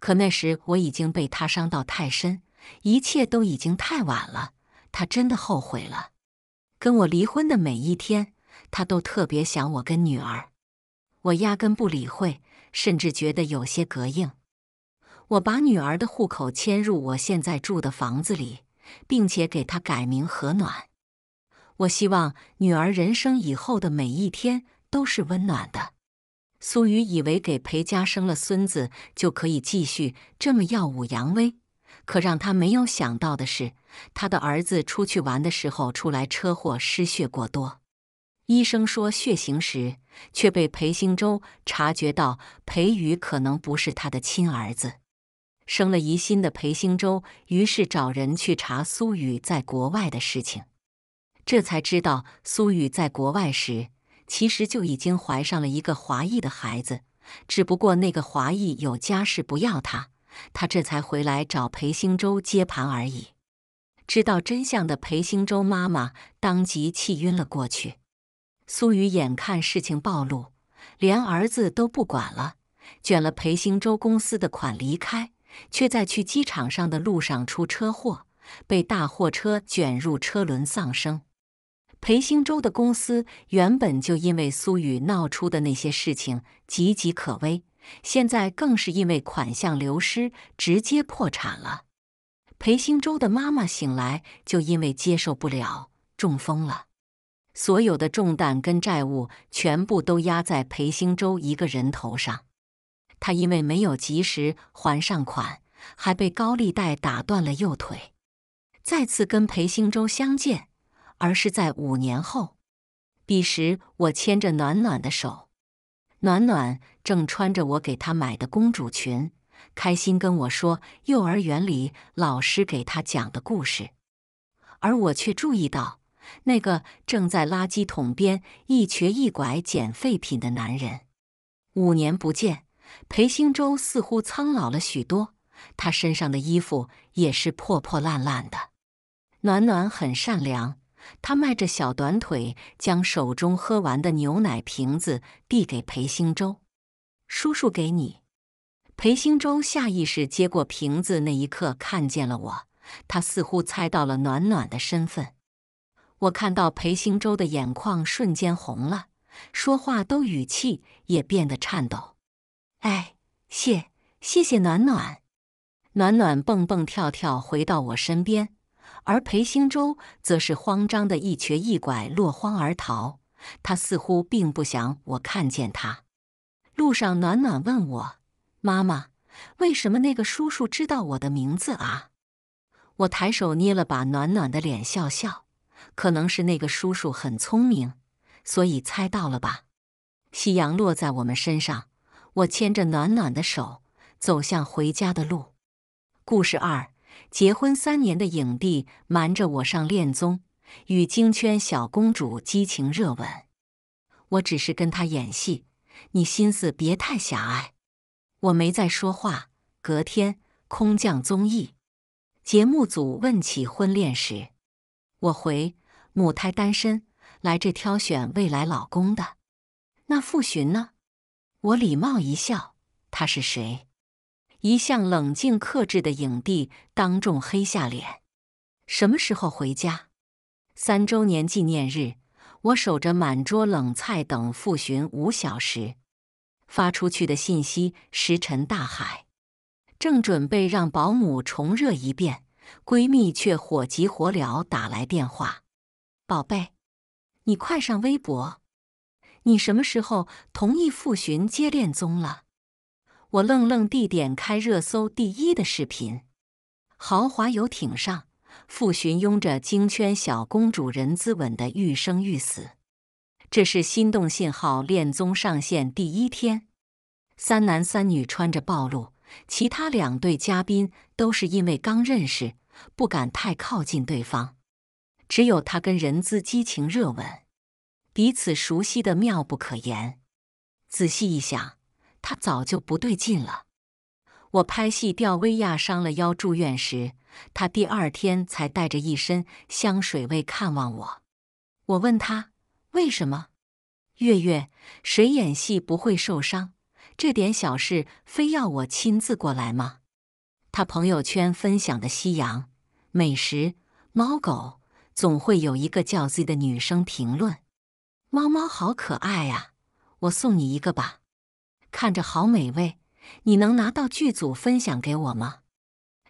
可那时我已经被他伤到太深，一切都已经太晚了。他真的后悔了。跟我离婚的每一天，他都特别想我跟女儿。我压根不理会，甚至觉得有些膈应。我把女儿的户口迁入我现在住的房子里，并且给她改名和暖。我希望女儿人生以后的每一天都是温暖的。苏雨以为给裴家生了孙子就可以继续这么耀武扬威，可让他没有想到的是，他的儿子出去玩的时候出来车祸，失血过多。医生说血型时，却被裴兴洲察觉到裴宇可能不是他的亲儿子。生了疑心的裴兴洲于是找人去查苏雨在国外的事情，这才知道苏雨在国外时其实就已经怀上了一个华裔的孩子，只不过那个华裔有家室不要他，他这才回来找裴兴洲接盘而已。知道真相的裴兴洲妈妈当即气晕了过去，苏雨眼看事情暴露，连儿子都不管了，卷了裴兴洲公司的款离开。却在去机场上的路上出车祸，被大货车卷入车轮丧生。裴兴洲的公司原本就因为苏雨闹出的那些事情岌岌可危，现在更是因为款项流失直接破产了。裴兴洲的妈妈醒来就因为接受不了中风了，所有的重担跟债务全部都压在裴兴洲一个人头上。他因为没有及时还上款，还被高利贷打断了右腿。再次跟裴兴洲相见，而是在五年后。彼时，我牵着暖暖的手，暖暖正穿着我给她买的公主裙，开心跟我说幼儿园里老师给她讲的故事。而我却注意到，那个正在垃圾桶边一瘸一拐捡废品的男人。五年不见。裴兴洲似乎苍老了许多，他身上的衣服也是破破烂烂的。暖暖很善良，他迈着小短腿，将手中喝完的牛奶瓶子递给裴兴洲：“叔叔，给你。”裴兴洲下意识接过瓶子，那一刻看见了我，他似乎猜到了暖暖的身份。我看到裴兴洲的眼眶瞬间红了，说话都语气也变得颤抖。哎，谢，谢谢暖暖，暖暖蹦蹦跳跳回到我身边，而裴星洲则是慌张的一瘸一拐落荒而逃。他似乎并不想我看见他。路上，暖暖问我：“妈妈，为什么那个叔叔知道我的名字啊？”我抬手捏了把暖暖的脸，笑笑，可能是那个叔叔很聪明，所以猜到了吧。夕阳落在我们身上。我牵着暖暖的手，走向回家的路。故事二：结婚三年的影帝瞒着我上恋综，与京圈小公主激情热吻。我只是跟他演戏，你心思别太狭隘。我没再说话。隔天空降综艺，节目组问起婚恋时，我回：母胎单身，来这挑选未来老公的。那傅寻呢？我礼貌一笑，他是谁？一向冷静克制的影帝当众黑下脸。什么时候回家？三周年纪念日，我守着满桌冷菜等复巡五小时，发出去的信息石沉大海。正准备让保姆重热一遍，闺蜜却火急火燎打来电话：“宝贝，你快上微博！”你什么时候同意傅寻接恋综了？我愣愣地点开热搜第一的视频，豪华游艇上，傅寻拥着京圈小公主人姿吻得欲生欲死。这是心动信号恋综上线第一天，三男三女穿着暴露，其他两对嘉宾都是因为刚认识不敢太靠近对方，只有他跟人姿激情热吻。彼此熟悉的妙不可言。仔细一想，他早就不对劲了。我拍戏吊威亚伤了腰住院时，他第二天才带着一身香水味看望我。我问他为什么？月月，谁演戏不会受伤？这点小事非要我亲自过来吗？他朋友圈分享的夕阳、美食、猫狗，总会有一个叫 Z 的女生评论。猫猫好可爱啊！我送你一个吧，看着好美味。你能拿到剧组分享给我吗？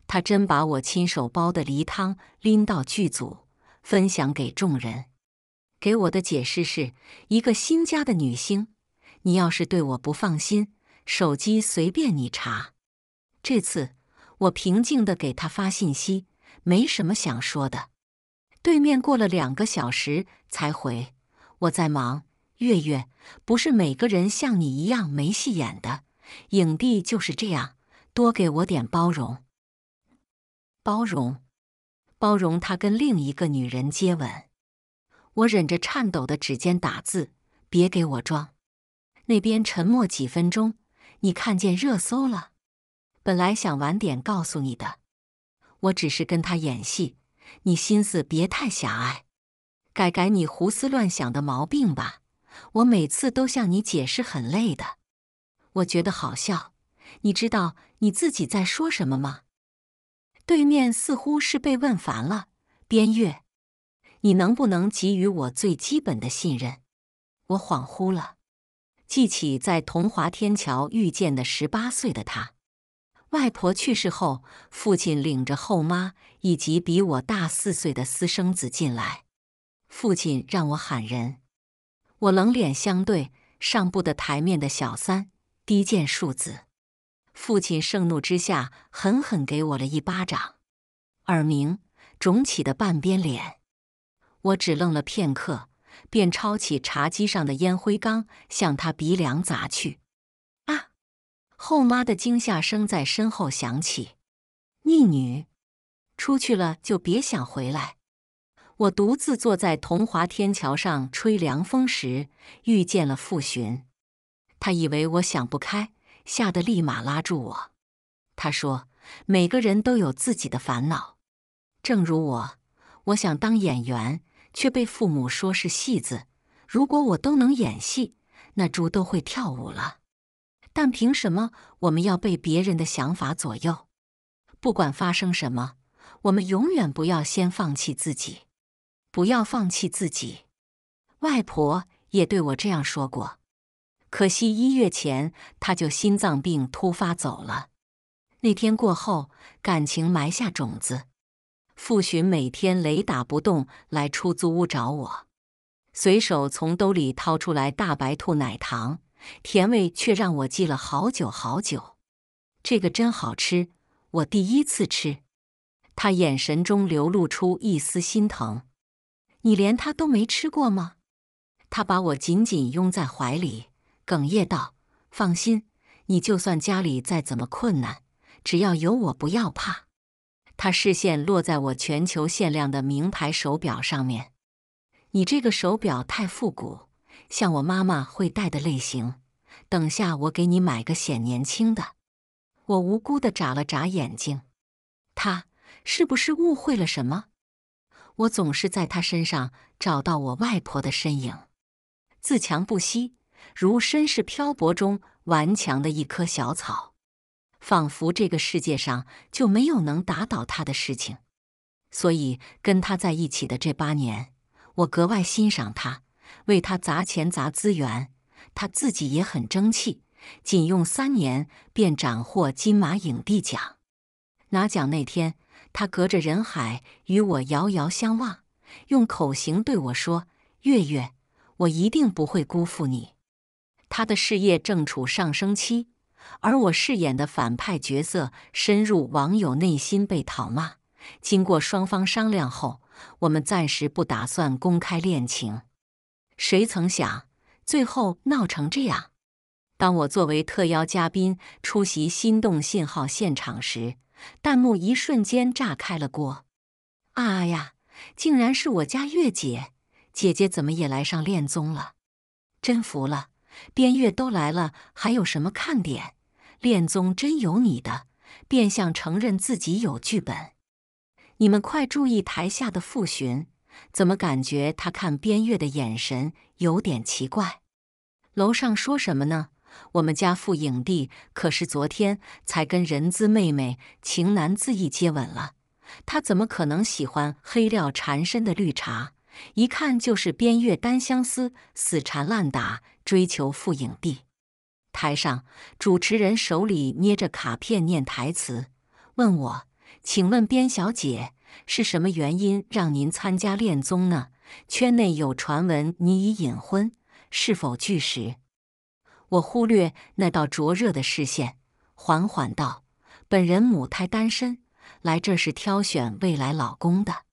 他真把我亲手包的梨汤拎到剧组，分享给众人。给我的解释是一个新家的女星。你要是对我不放心，手机随便你查。这次我平静的给他发信息，没什么想说的。对面过了两个小时才回。我在忙，月月，不是每个人像你一样没戏演的，影帝就是这样，多给我点包容，包容，包容他跟另一个女人接吻，我忍着颤抖的指尖打字，别给我装。那边沉默几分钟，你看见热搜了？本来想晚点告诉你的，我只是跟他演戏，你心思别太狭隘。改改你胡思乱想的毛病吧！我每次都向你解释很累的，我觉得好笑。你知道你自己在说什么吗？对面似乎是被问烦了。边月，你能不能给予我最基本的信任？我恍惚了，记起在同华天桥遇见的十八岁的他。外婆去世后，父亲领着后妈以及比我大四岁的私生子进来。父亲让我喊人，我冷脸相对，上不得台面的小三，低贱庶子。父亲盛怒之下，狠狠给我了一巴掌，耳鸣，肿起的半边脸。我只愣了片刻，便抄起茶几上的烟灰缸，向他鼻梁砸去。啊！后妈的惊吓声在身后响起：“逆女，出去了就别想回来。”我独自坐在同华天桥上吹凉风时，遇见了傅寻。他以为我想不开，吓得立马拉住我。他说：“每个人都有自己的烦恼，正如我，我想当演员，却被父母说是戏子。如果我都能演戏，那猪都会跳舞了。但凭什么我们要被别人的想法左右？不管发生什么，我们永远不要先放弃自己。”不要放弃自己，外婆也对我这样说过。可惜一月前她就心脏病突发走了。那天过后，感情埋下种子。傅寻每天雷打不动来出租屋找我，随手从兜里掏出来大白兔奶糖，甜味却让我记了好久好久。这个真好吃，我第一次吃。他眼神中流露出一丝心疼。你连他都没吃过吗？他把我紧紧拥在怀里，哽咽道：“放心，你就算家里再怎么困难，只要有我，不要怕。”他视线落在我全球限量的名牌手表上面，“你这个手表太复古，像我妈妈会戴的类型。等下我给你买个显年轻的。”我无辜地眨了眨眼睛，他是不是误会了什么？我总是在他身上找到我外婆的身影，自强不息，如身世漂泊中顽强的一棵小草，仿佛这个世界上就没有能打倒他的事情。所以跟他在一起的这八年，我格外欣赏他，为他砸钱砸资源，他自己也很争气，仅用三年便斩获金马影帝奖。拿奖那天。他隔着人海与我遥遥相望，用口型对我说：“月月，我一定不会辜负你。”他的事业正处上升期，而我饰演的反派角色深入网友内心被讨骂。经过双方商量后，我们暂时不打算公开恋情。谁曾想，最后闹成这样？当我作为特邀嘉宾出席《心动信号》现场时。弹幕一瞬间炸开了锅！啊呀，竟然是我家月姐！姐姐怎么也来上恋综了？真服了，边月都来了，还有什么看点？恋综真有你的，变相承认自己有剧本！你们快注意台下的傅巡，怎么感觉他看边月的眼神有点奇怪？楼上说什么呢？我们家傅影帝可是昨天才跟人资妹妹情难自抑接吻了，他怎么可能喜欢黑料缠身的绿茶？一看就是边月单相思，死缠烂打追求傅影帝。台上主持人手里捏着卡片念台词，问我：“请问边小姐是什么原因让您参加恋综呢？圈内有传闻你已隐婚，是否据实？”我忽略那道灼热的视线，缓缓道：“本人母胎单身，来这是挑选未来老公的。”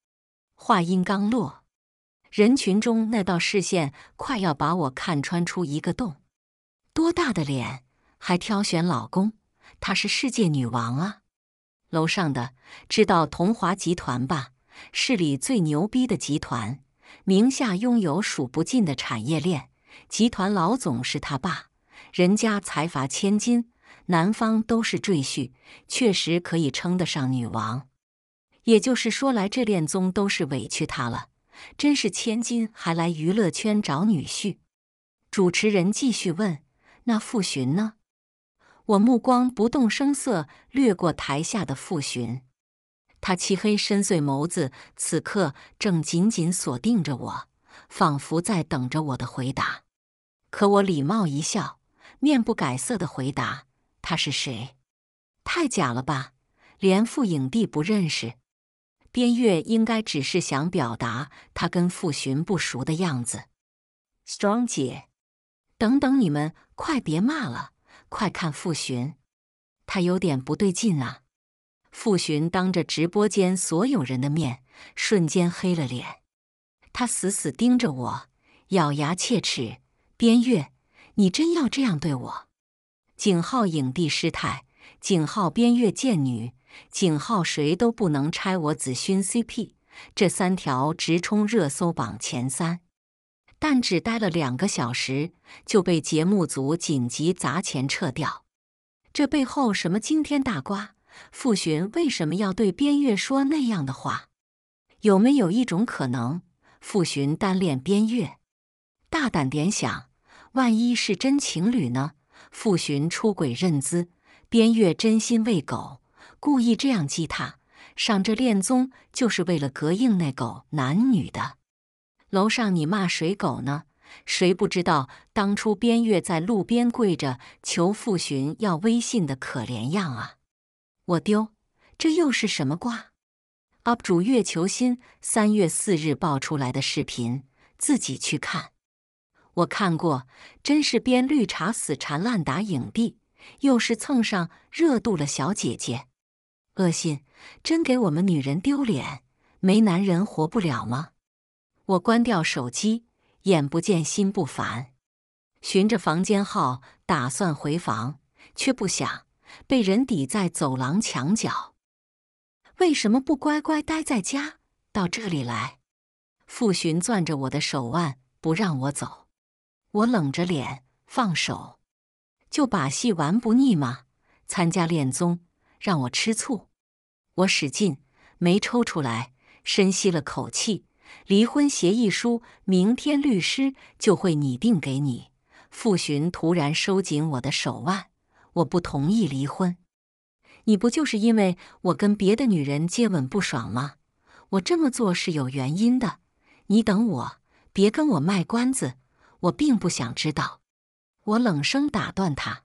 话音刚落，人群中那道视线快要把我看穿出一个洞。多大的脸，还挑选老公？她是世界女王啊！楼上的知道同华集团吧？市里最牛逼的集团，名下拥有数不尽的产业链。集团老总是他爸。人家财阀千金，男方都是赘婿，确实可以称得上女王。也就是说，来这恋综都是委屈她了。真是千金还来娱乐圈找女婿。主持人继续问：“那傅寻呢？”我目光不动声色掠过台下的傅寻，他漆黑深邃眸子此刻正紧紧锁定着我，仿佛在等着我的回答。可我礼貌一笑。面不改色地回答：“他是谁？太假了吧！连傅影帝不认识边月，应该只是想表达他跟傅寻不熟的样子。” Strong 姐，等等你们，快别骂了，快看傅寻，他有点不对劲啊！傅寻当着直播间所有人的面，瞬间黑了脸，他死死盯着我，咬牙切齿：“边月。”你真要这样对我？景浩影帝失态，景浩边月贱女，景浩谁都不能拆我子勋 CP，这三条直冲热搜榜前三，但只待了两个小时就被节目组紧急砸钱撤掉。这背后什么惊天大瓜？傅寻为什么要对边月说那样的话？有没有一种可能，傅寻单恋边月？大胆点想。万一是真情侣呢？傅寻出轨认资，边月真心喂狗，故意这样激他，上这恋综就是为了膈应那狗男女的。楼上你骂谁狗呢？谁不知道当初边月在路边跪着求傅寻要微信的可怜样啊？我丢，这又是什么卦？UP 主月球心三月四日爆出来的视频，自己去看。我看过，真是编绿茶死缠烂打影帝，又是蹭上热度了小姐姐，恶心，真给我们女人丢脸！没男人活不了吗？我关掉手机，眼不见心不烦，寻着房间号打算回房，却不想被人抵在走廊墙角。为什么不乖乖待在家？到这里来！傅寻攥着我的手腕，不让我走。我冷着脸放手，就把戏玩不腻吗？参加恋综让我吃醋。我使劲没抽出来，深吸了口气。离婚协议书明天律师就会拟定给你。傅寻突然收紧我的手腕，我不同意离婚。你不就是因为我跟别的女人接吻不爽吗？我这么做是有原因的。你等我，别跟我卖关子。我并不想知道，我冷声打断他。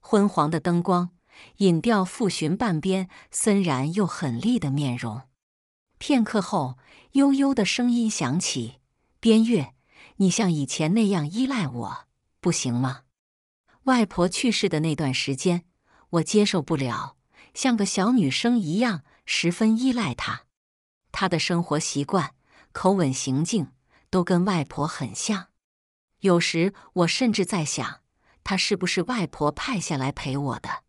昏黄的灯光隐掉傅寻半边森然又狠厉的面容。片刻后，悠悠的声音响起：“边月，你像以前那样依赖我，不行吗？”外婆去世的那段时间，我接受不了，像个小女生一样，十分依赖他。他的生活习惯、口吻、行径都跟外婆很像。有时我甚至在想，他是不是外婆派下来陪我的？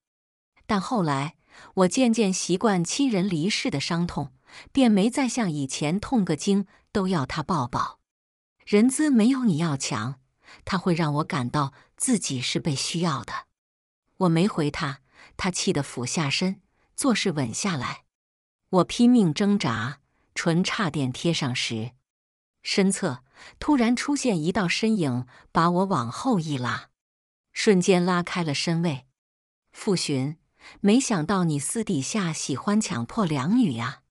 但后来我渐渐习惯亲人离世的伤痛，便没再像以前痛个经都要他抱抱。人资没有你要强，他会让我感到自己是被需要的。我没回他，他气得俯下身，坐势稳下来。我拼命挣扎，唇差点贴上时，身侧。突然出现一道身影，把我往后一拉，瞬间拉开了身位。傅寻，没想到你私底下喜欢强迫良女呀！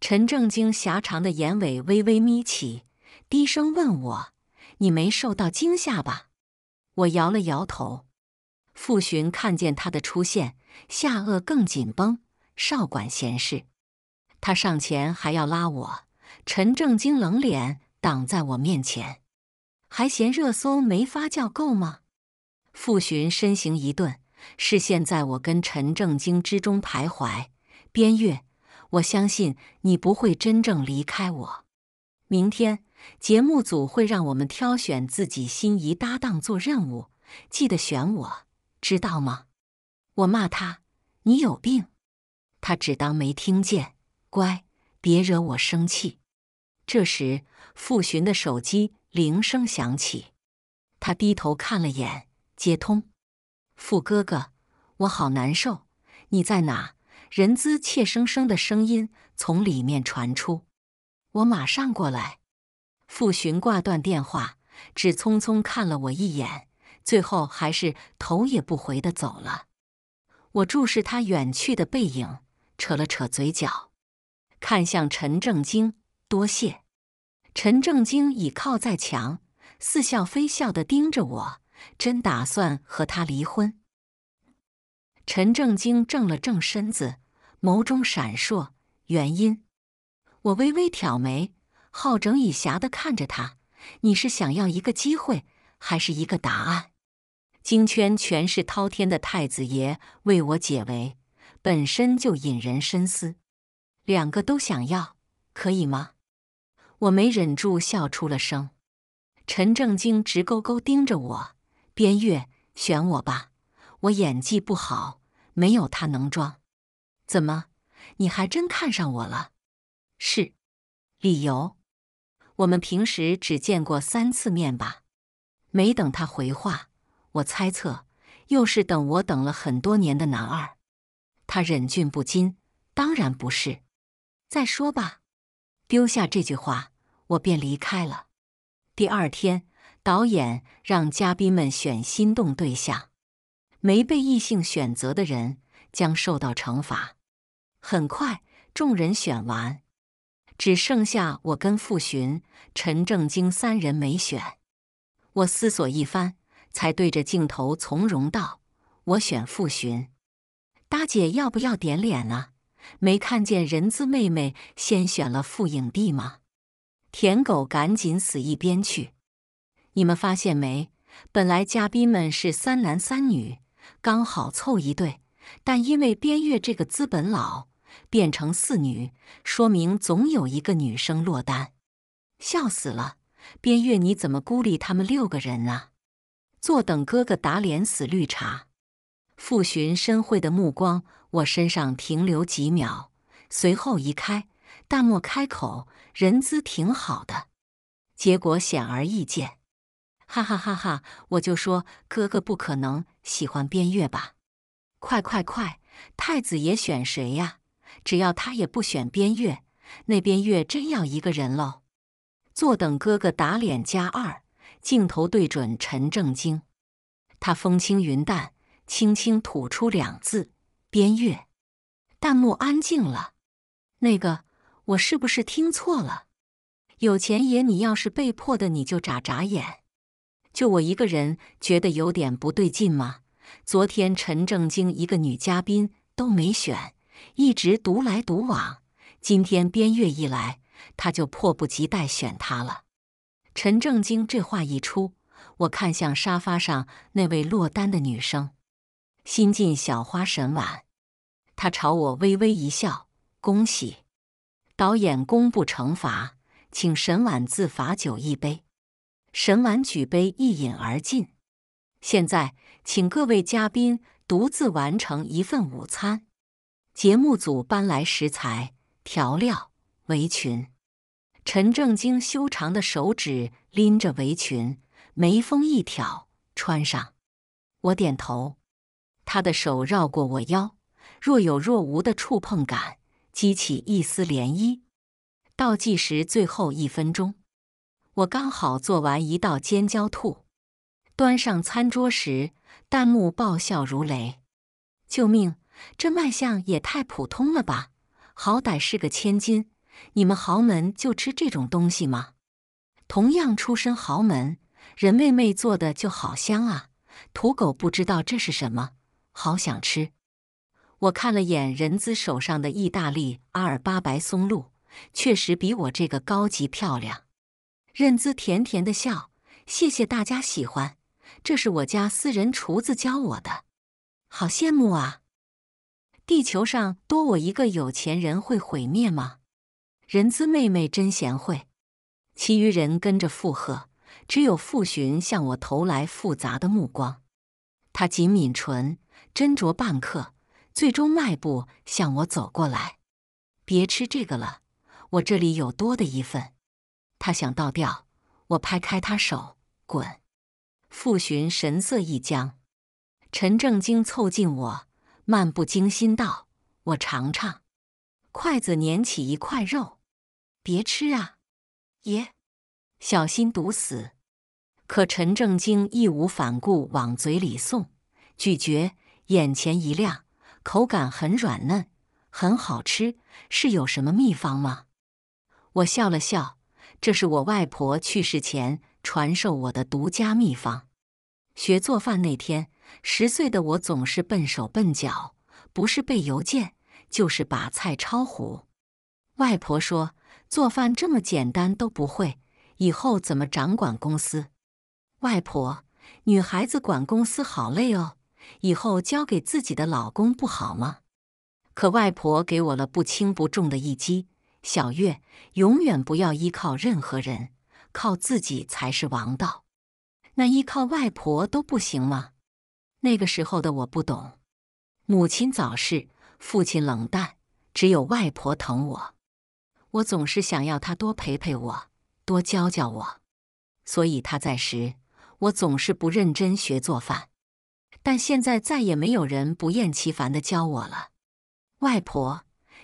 陈正经狭长的眼尾微微眯起，低声问我：“你没受到惊吓吧？”我摇了摇头。傅寻看见他的出现，下颚更紧绷。少管闲事！他上前还要拉我，陈正经冷脸。挡在我面前，还嫌热搜没发酵够吗？傅寻身形一顿，视线在我跟陈正经之中徘徊。边月，我相信你不会真正离开我。明天节目组会让我们挑选自己心仪搭档做任务，记得选我，知道吗？我骂他，你有病。他只当没听见，乖，别惹我生气。这时。傅寻的手机铃声响起，他低头看了眼，接通。傅哥哥，我好难受，你在哪？人姿怯生生的声音从里面传出。我马上过来。傅巡挂断电话，只匆匆看了我一眼，最后还是头也不回的走了。我注视他远去的背影，扯了扯嘴角，看向陈正经，多谢。陈正经倚靠在墙，似笑非笑的盯着我，真打算和他离婚？陈正经正了正身子，眸中闪烁。原因？我微微挑眉，好整以暇的看着他。你是想要一个机会，还是一个答案？京圈权势滔天的太子爷为我解围，本身就引人深思。两个都想要，可以吗？我没忍住笑出了声，陈正经直勾勾盯着我，边月选我吧，我演技不好，没有他能装。怎么，你还真看上我了？是，理由？我们平时只见过三次面吧？没等他回话，我猜测又是等我等了很多年的男二。他忍俊不禁，当然不是。再说吧，丢下这句话。我便离开了。第二天，导演让嘉宾们选心动对象，没被异性选择的人将受到惩罚。很快，众人选完，只剩下我跟傅寻、陈正经三人没选。我思索一番，才对着镜头从容道：“我选傅寻。”大姐要不要点脸啊？没看见人字妹妹先选了傅影帝吗？”舔狗赶紧死一边去！你们发现没？本来嘉宾们是三男三女，刚好凑一对，但因为边月这个资本老变成四女，说明总有一个女生落单，笑死了！边月你怎么孤立他们六个人啊？坐等哥哥打脸死绿茶。傅寻深邃的目光我身上停留几秒，随后移开。淡漠开口。人资挺好的，结果显而易见，哈哈哈哈！我就说哥哥不可能喜欢边月吧？快快快，太子爷选谁呀？只要他也不选边月，那边月真要一个人喽！坐等哥哥打脸加二，镜头对准陈正经，他风轻云淡，轻轻吐出两字：“边月。”弹幕安静了，那个。我是不是听错了？有钱爷，你要是被迫的，你就眨眨眼。就我一个人觉得有点不对劲吗？昨天陈正经一个女嘉宾都没选，一直独来独往。今天边月一来，他就迫不及待选她了。陈正经这话一出，我看向沙发上那位落单的女生，新晋小花沈婉。她朝我微微一笑，恭喜。导演公布惩罚，请沈婉自罚酒一杯。沈婉举杯一饮而尽。现在，请各位嘉宾独自完成一份午餐。节目组搬来食材、调料、围裙。陈正经修长的手指拎着围裙，眉峰一挑，穿上。我点头，他的手绕过我腰，若有若无的触碰感。激起一丝涟漪。倒计时最后一分钟，我刚好做完一道尖椒兔，端上餐桌时，弹幕爆笑如雷：“救命！这卖相也太普通了吧？好歹是个千金，你们豪门就吃这种东西吗？”同样出身豪门，任妹妹做的就好香啊！土狗不知道这是什么，好想吃。我看了眼仁资手上的意大利阿尔巴白松露，确实比我这个高级漂亮。任姿甜甜的笑，谢谢大家喜欢，这是我家私人厨子教我的，好羡慕啊！地球上多我一个有钱人会毁灭吗？人资妹妹真贤惠，其余人跟着附和，只有傅寻向我投来复杂的目光，他紧抿唇，斟酌半刻。最终迈步向我走过来，别吃这个了，我这里有多的一份。他想倒掉，我拍开他手，滚。傅巡神色一僵，陈正经凑近我，漫不经心道：“我尝尝。”筷子捻起一块肉，别吃啊，爷，小心毒死。可陈正经义无反顾往嘴里送，咀嚼，眼前一亮。口感很软嫩，很好吃，是有什么秘方吗？我笑了笑，这是我外婆去世前传授我的独家秘方。学做饭那天，十岁的我总是笨手笨脚，不是被油溅，就是把菜抄糊。外婆说：“做饭这么简单都不会，以后怎么掌管公司？”外婆，女孩子管公司好累哦。以后交给自己的老公不好吗？可外婆给我了不轻不重的一击：“小月，永远不要依靠任何人，靠自己才是王道。”那依靠外婆都不行吗？那个时候的我不懂，母亲早逝，父亲冷淡，只有外婆疼我。我总是想要她多陪陪我，多教教我，所以她在时，我总是不认真学做饭。但现在再也没有人不厌其烦的教我了。外婆，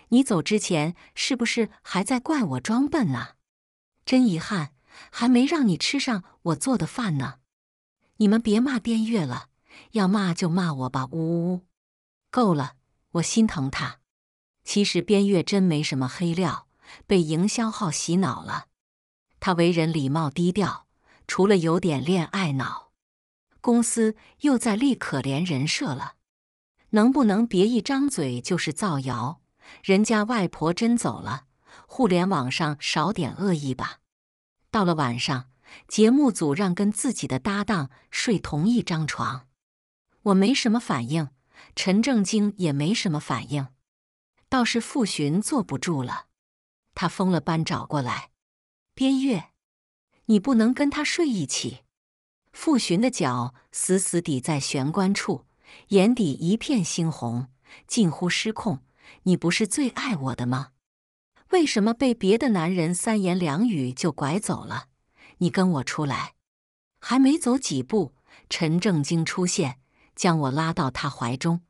你走之前是不是还在怪我装笨啊？真遗憾，还没让你吃上我做的饭呢。你们别骂边月了，要骂就骂我吧。呜呜，够了，我心疼他。其实边月真没什么黑料，被营销号洗脑了。他为人礼貌低调，除了有点恋爱脑。公司又在立可怜人设了，能不能别一张嘴就是造谣？人家外婆真走了，互联网上少点恶意吧。到了晚上，节目组让跟自己的搭档睡同一张床，我没什么反应，陈正经也没什么反应，倒是傅寻坐不住了，他疯了般找过来：“边月，你不能跟他睡一起。”傅寻的脚死死抵在玄关处，眼底一片猩红，近乎失控。你不是最爱我的吗？为什么被别的男人三言两语就拐走了？你跟我出来。还没走几步，陈正经出现，将我拉到他怀中，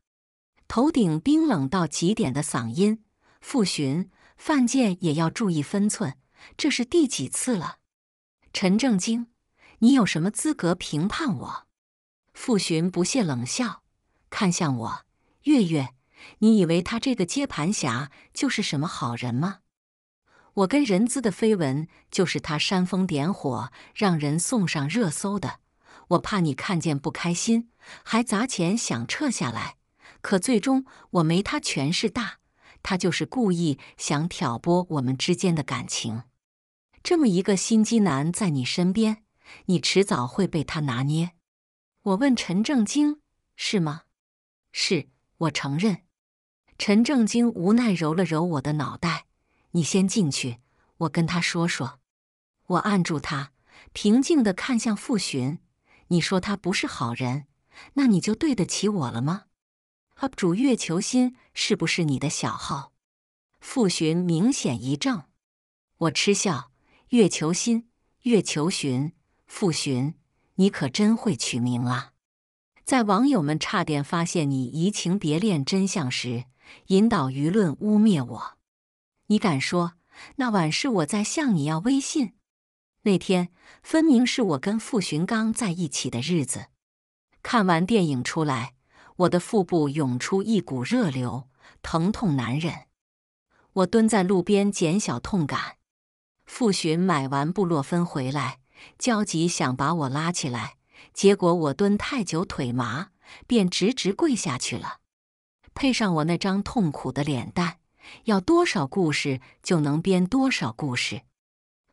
头顶冰冷到极点的嗓音：“傅寻，犯贱也要注意分寸，这是第几次了？”陈正经。你有什么资格评判我？傅寻不屑冷笑，看向我。月月，你以为他这个接盘侠就是什么好人吗？我跟人资的绯闻就是他煽风点火，让人送上热搜的。我怕你看见不开心，还砸钱想撤下来，可最终我没他权势大，他就是故意想挑拨我们之间的感情。这么一个心机男在你身边。你迟早会被他拿捏。我问陈正经是吗？是，我承认。陈正经无奈揉了揉我的脑袋。你先进去，我跟他说说。我按住他，平静的看向傅寻：“你说他不是好人，那你就对得起我了吗？UP 主月球心是不是你的小号？傅寻明显一怔。我嗤笑。月球心，月球寻。”傅巡，你可真会取名啊！在网友们差点发现你移情别恋真相时，引导舆论污蔑我。你敢说那晚是我在向你要微信？那天分明是我跟傅巡刚在一起的日子。看完电影出来，我的腹部涌出一股热流，疼痛难忍。我蹲在路边减小痛感。傅巡买完布洛芬回来。焦急想把我拉起来，结果我蹲太久腿麻，便直直跪下去了。配上我那张痛苦的脸蛋，要多少故事就能编多少故事。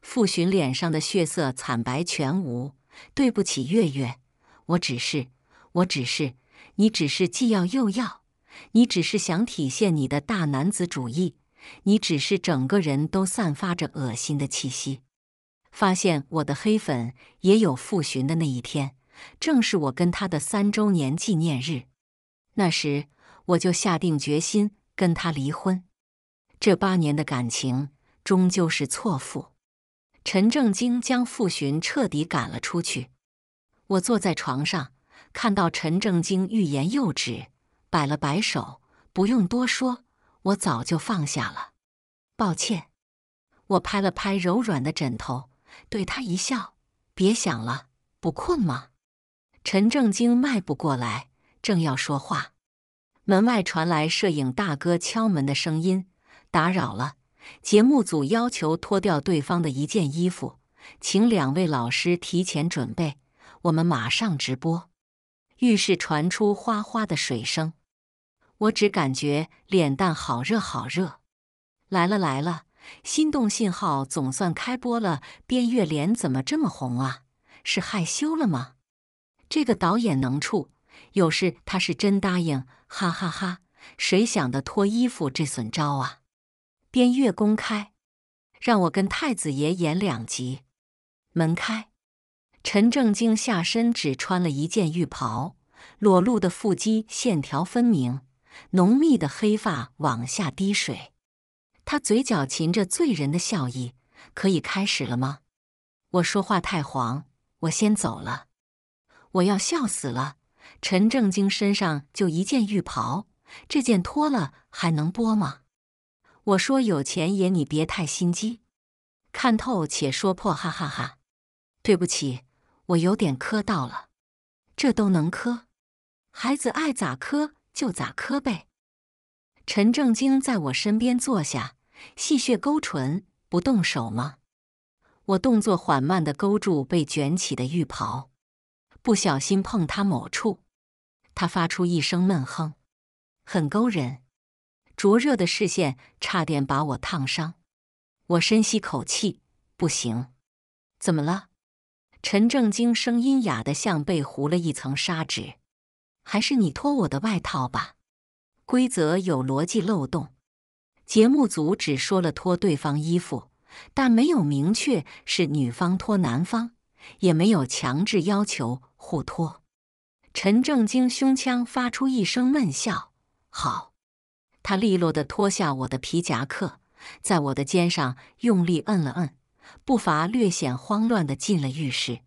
傅寻脸上的血色惨白全无，对不起月月，我只是，我只是，你只是既要又要，你只是想体现你的大男子主义，你只是整个人都散发着恶心的气息。发现我的黑粉也有复寻的那一天，正是我跟他的三周年纪念日。那时我就下定决心跟他离婚。这八年的感情终究是错付。陈正经将复寻彻底赶了出去。我坐在床上，看到陈正经欲言又止，摆了摆手，不用多说，我早就放下了。抱歉。我拍了拍柔软的枕头。对他一笑，别想了，不困吗？陈正经迈步过来，正要说话，门外传来摄影大哥敲门的声音：“打扰了，节目组要求脱掉对方的一件衣服，请两位老师提前准备，我们马上直播。”浴室传出哗哗的水声，我只感觉脸蛋好热好热。来了，来了。心动信号总算开播了，边月脸怎么这么红啊？是害羞了吗？这个导演能处，有事他是真答应，哈哈哈！谁想的脱衣服这损招啊？边月公开，让我跟太子爷演两集。门开，陈正经下身只穿了一件浴袍，裸露的腹肌线条分明，浓密的黑发往下滴水。他嘴角噙着醉人的笑意，可以开始了吗？我说话太黄，我先走了。我要笑死了。陈正经身上就一件浴袍，这件脱了还能播吗？我说有钱爷，你别太心机，看透且说破，哈哈哈。对不起，我有点磕到了。这都能磕？孩子爱咋磕就咋磕呗。陈正经在我身边坐下。戏谑勾唇，不动手吗？我动作缓慢地勾住被卷起的浴袍，不小心碰他某处，他发出一声闷哼，很勾人。灼热的视线差点把我烫伤，我深吸口气，不行。怎么了？陈正经声音哑得像被糊了一层砂纸。还是你脱我的外套吧。规则有逻辑漏洞。节目组只说了脱对方衣服，但没有明确是女方脱男方，也没有强制要求互脱。陈正经胸腔发出一声闷笑，好，他利落地脱下我的皮夹克，在我的肩上用力摁了摁，步伐略显慌乱地进了浴室。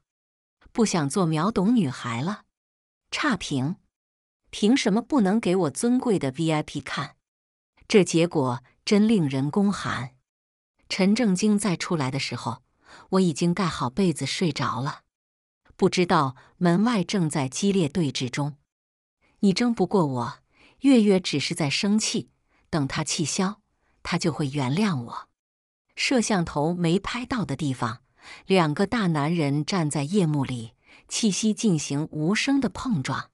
不想做秒懂女孩了，差评，凭什么不能给我尊贵的 VIP 看？这结果真令人宫寒。陈正经再出来的时候，我已经盖好被子睡着了，不知道门外正在激烈对峙中。你争不过我，月月只是在生气。等他气消，他就会原谅我。摄像头没拍到的地方，两个大男人站在夜幕里，气息进行无声的碰撞。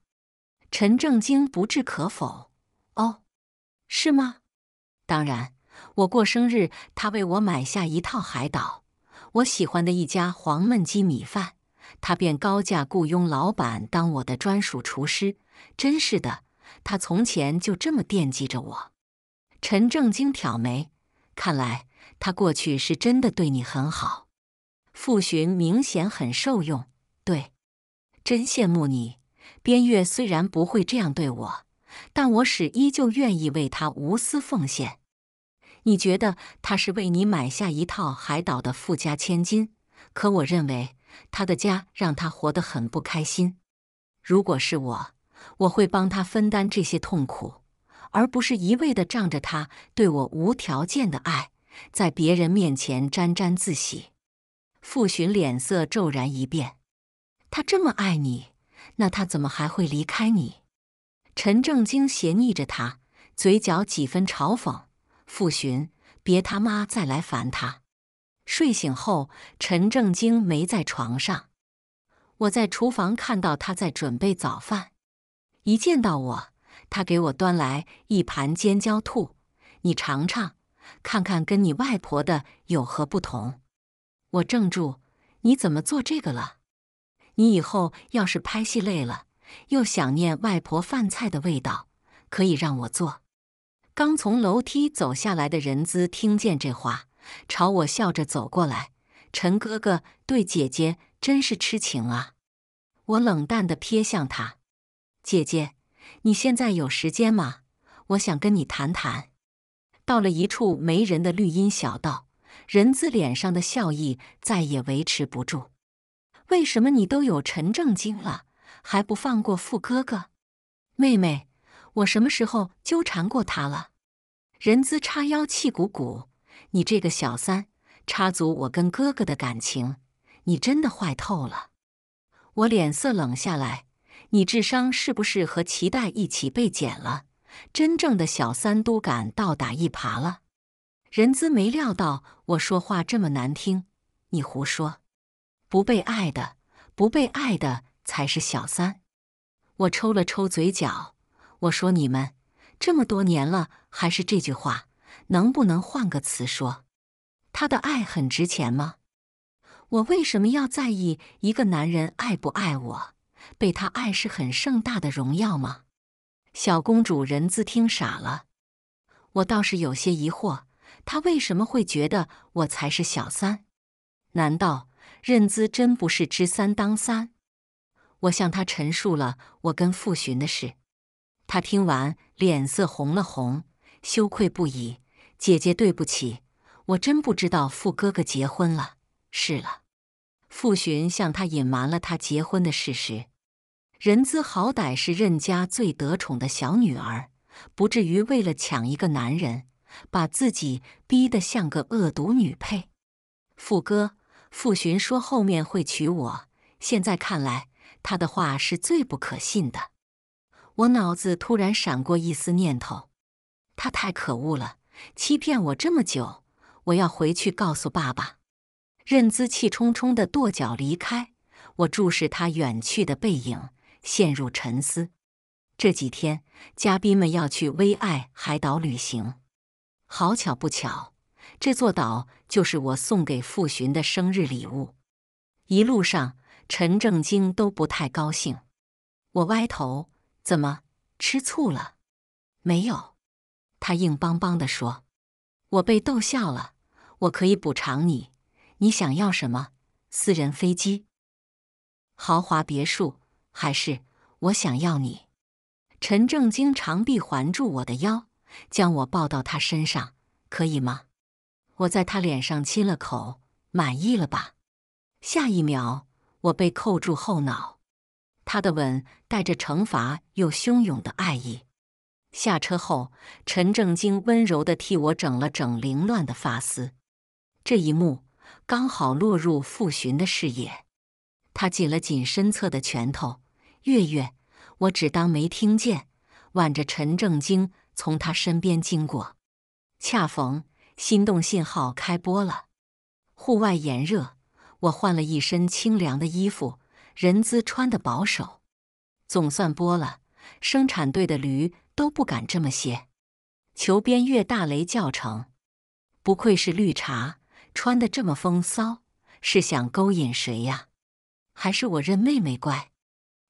陈正经不置可否。哦，是吗？当然，我过生日，他为我买下一套海岛，我喜欢的一家黄焖鸡米饭，他便高价雇佣老板当我的专属厨师。真是的，他从前就这么惦记着我。陈正经挑眉，看来他过去是真的对你很好。傅寻明显很受用，对，真羡慕你。边月虽然不会这样对我。但我始依旧愿意为他无私奉献。你觉得他是为你买下一套海岛的富家千金？可我认为他的家让他活得很不开心。如果是我，我会帮他分担这些痛苦，而不是一味的仗着他对我无条件的爱，在别人面前沾沾自喜。傅寻脸色骤然一变，他这么爱你，那他怎么还会离开你？陈正经斜睨着他，嘴角几分嘲讽。傅寻，别他妈再来烦他。睡醒后，陈正经没在床上，我在厨房看到他在准备早饭。一见到我，他给我端来一盘尖椒兔，你尝尝，看看跟你外婆的有何不同。我怔住，你怎么做这个了？你以后要是拍戏累了。又想念外婆饭菜的味道，可以让我做。刚从楼梯走下来的人姿听见这话，朝我笑着走过来。陈哥哥对姐姐真是痴情啊！我冷淡地瞥向他：“姐姐，你现在有时间吗？我想跟你谈谈。”到了一处没人的绿荫小道，人姿脸上的笑意再也维持不住。为什么你都有陈正经了？还不放过傅哥哥，妹妹，我什么时候纠缠过他了？人资叉腰气鼓鼓，你这个小三插足我跟哥哥的感情，你真的坏透了！我脸色冷下来，你智商是不是和脐带一起被剪了？真正的小三都敢倒打一耙了。人资没料到我说话这么难听，你胡说！不被爱的，不被爱的。才是小三，我抽了抽嘴角，我说：“你们这么多年了，还是这句话，能不能换个词说？他的爱很值钱吗？我为什么要在意一个男人爱不爱我？被他爱是很盛大的荣耀吗？”小公主人姿听傻了，我倒是有些疑惑，他为什么会觉得我才是小三？难道认知真不是知三当三？我向他陈述了我跟傅寻的事，他听完脸色红了红，羞愧不已。姐姐，对不起，我真不知道傅哥哥结婚了。是了，傅寻向他隐瞒了他结婚的事实。任姿好歹是任家最得宠的小女儿，不至于为了抢一个男人，把自己逼得像个恶毒女配。傅哥，傅寻说后面会娶我，现在看来。他的话是最不可信的。我脑子突然闪过一丝念头，他太可恶了，欺骗我这么久，我要回去告诉爸爸。任姿气冲冲的跺脚离开，我注视他远去的背影，陷入沉思。这几天，嘉宾们要去威爱海岛旅行，好巧不巧，这座岛就是我送给傅寻的生日礼物。一路上。陈正经都不太高兴，我歪头，怎么吃醋了？没有，他硬邦邦地说。我被逗笑了，我可以补偿你，你想要什么？私人飞机，豪华别墅，还是我想要你？陈正经长臂环住我的腰，将我抱到他身上，可以吗？我在他脸上亲了口，满意了吧？下一秒。我被扣住后脑，他的吻带着惩罚又汹涌的爱意。下车后，陈正经温柔地替我整了整凌乱的发丝。这一幕刚好落入傅寻的视野，他紧了紧身侧的拳头。月月，我只当没听见，挽着陈正经从他身边经过。恰逢心动信号开播了，户外炎热。我换了一身清凉的衣服，人姿穿得保守，总算播了。生产队的驴都不敢这么写。求编《岳大雷》教程。不愧是绿茶，穿得这么风骚，是想勾引谁呀？还是我认妹妹乖？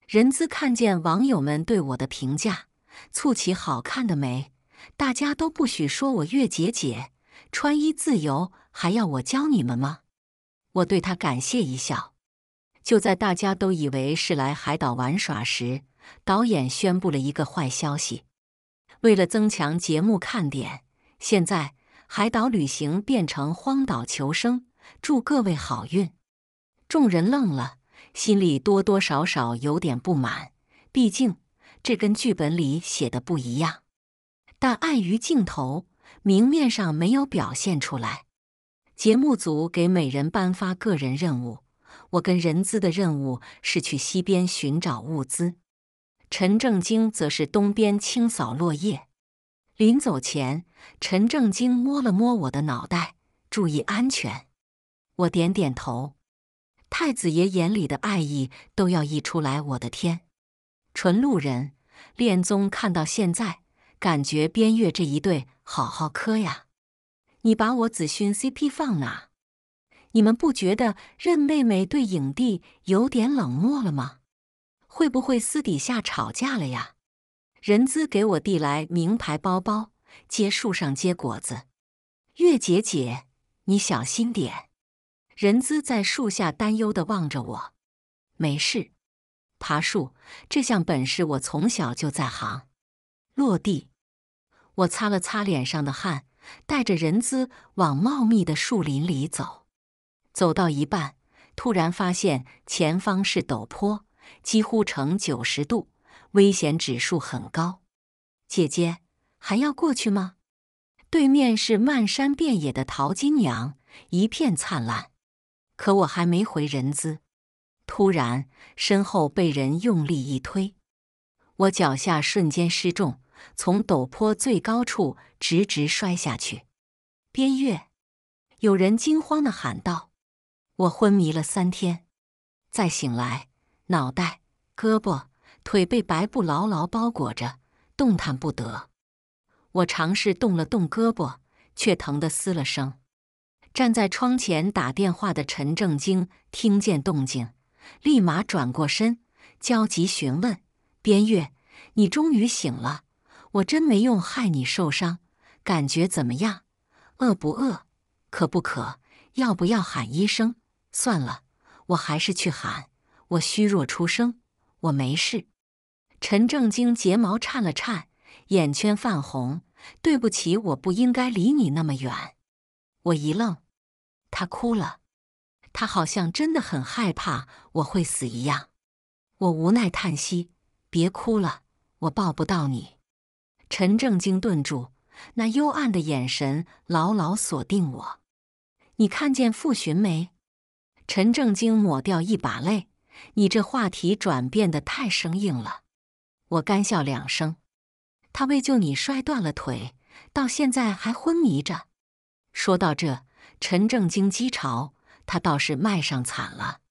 人资看见网友们对我的评价，蹙起好看的眉。大家都不许说我月姐姐穿衣自由，还要我教你们吗？我对他感谢一笑。就在大家都以为是来海岛玩耍时，导演宣布了一个坏消息：为了增强节目看点，现在海岛旅行变成荒岛求生。祝各位好运！众人愣了，心里多多少少有点不满，毕竟这跟剧本里写的不一样。但碍于镜头，明面上没有表现出来。节目组给每人颁发个人任务，我跟人资的任务是去西边寻找物资，陈正经则是东边清扫落叶。临走前，陈正经摸了摸我的脑袋，注意安全。我点点头。太子爷眼里的爱意都要溢出来，我的天！纯路人恋综看到现在，感觉边月这一对好好磕呀。你把我子勋 CP 放哪？你们不觉得任妹妹对影帝有点冷漠了吗？会不会私底下吵架了呀？人资给我递来名牌包包，接树上结果子。月姐姐，你小心点。人资在树下担忧的望着我。没事，爬树这项本事我从小就在行。落地，我擦了擦脸上的汗。带着人资往茂密的树林里走，走到一半，突然发现前方是陡坡，几乎呈九十度，危险指数很高。姐姐，还要过去吗？对面是漫山遍野的淘金娘，一片灿烂。可我还没回人资，突然身后被人用力一推，我脚下瞬间失重。从陡坡最高处直直摔下去，边月，有人惊慌地喊道：“我昏迷了三天，再醒来，脑袋、胳膊、腿被白布牢牢包裹着，动弹不得。我尝试动了动胳膊，却疼得嘶了声。”站在窗前打电话的陈正经听见动静，立马转过身，焦急询问：“边月，你终于醒了！”我真没用，害你受伤，感觉怎么样？饿不饿？渴不渴？要不要喊医生？算了，我还是去喊。我虚弱出声，我没事。陈正经睫毛颤了颤，眼圈泛红。对不起，我不应该离你那么远。我一愣，他哭了，他好像真的很害怕我会死一样。我无奈叹息，别哭了，我抱不到你。陈正经顿住，那幽暗的眼神牢牢锁定我。你看见傅寻没？陈正经抹掉一把泪。你这话题转变的太生硬了。我干笑两声。他为救你摔断了腿，到现在还昏迷着。说到这，陈正经讥嘲：“他倒是卖上惨了。”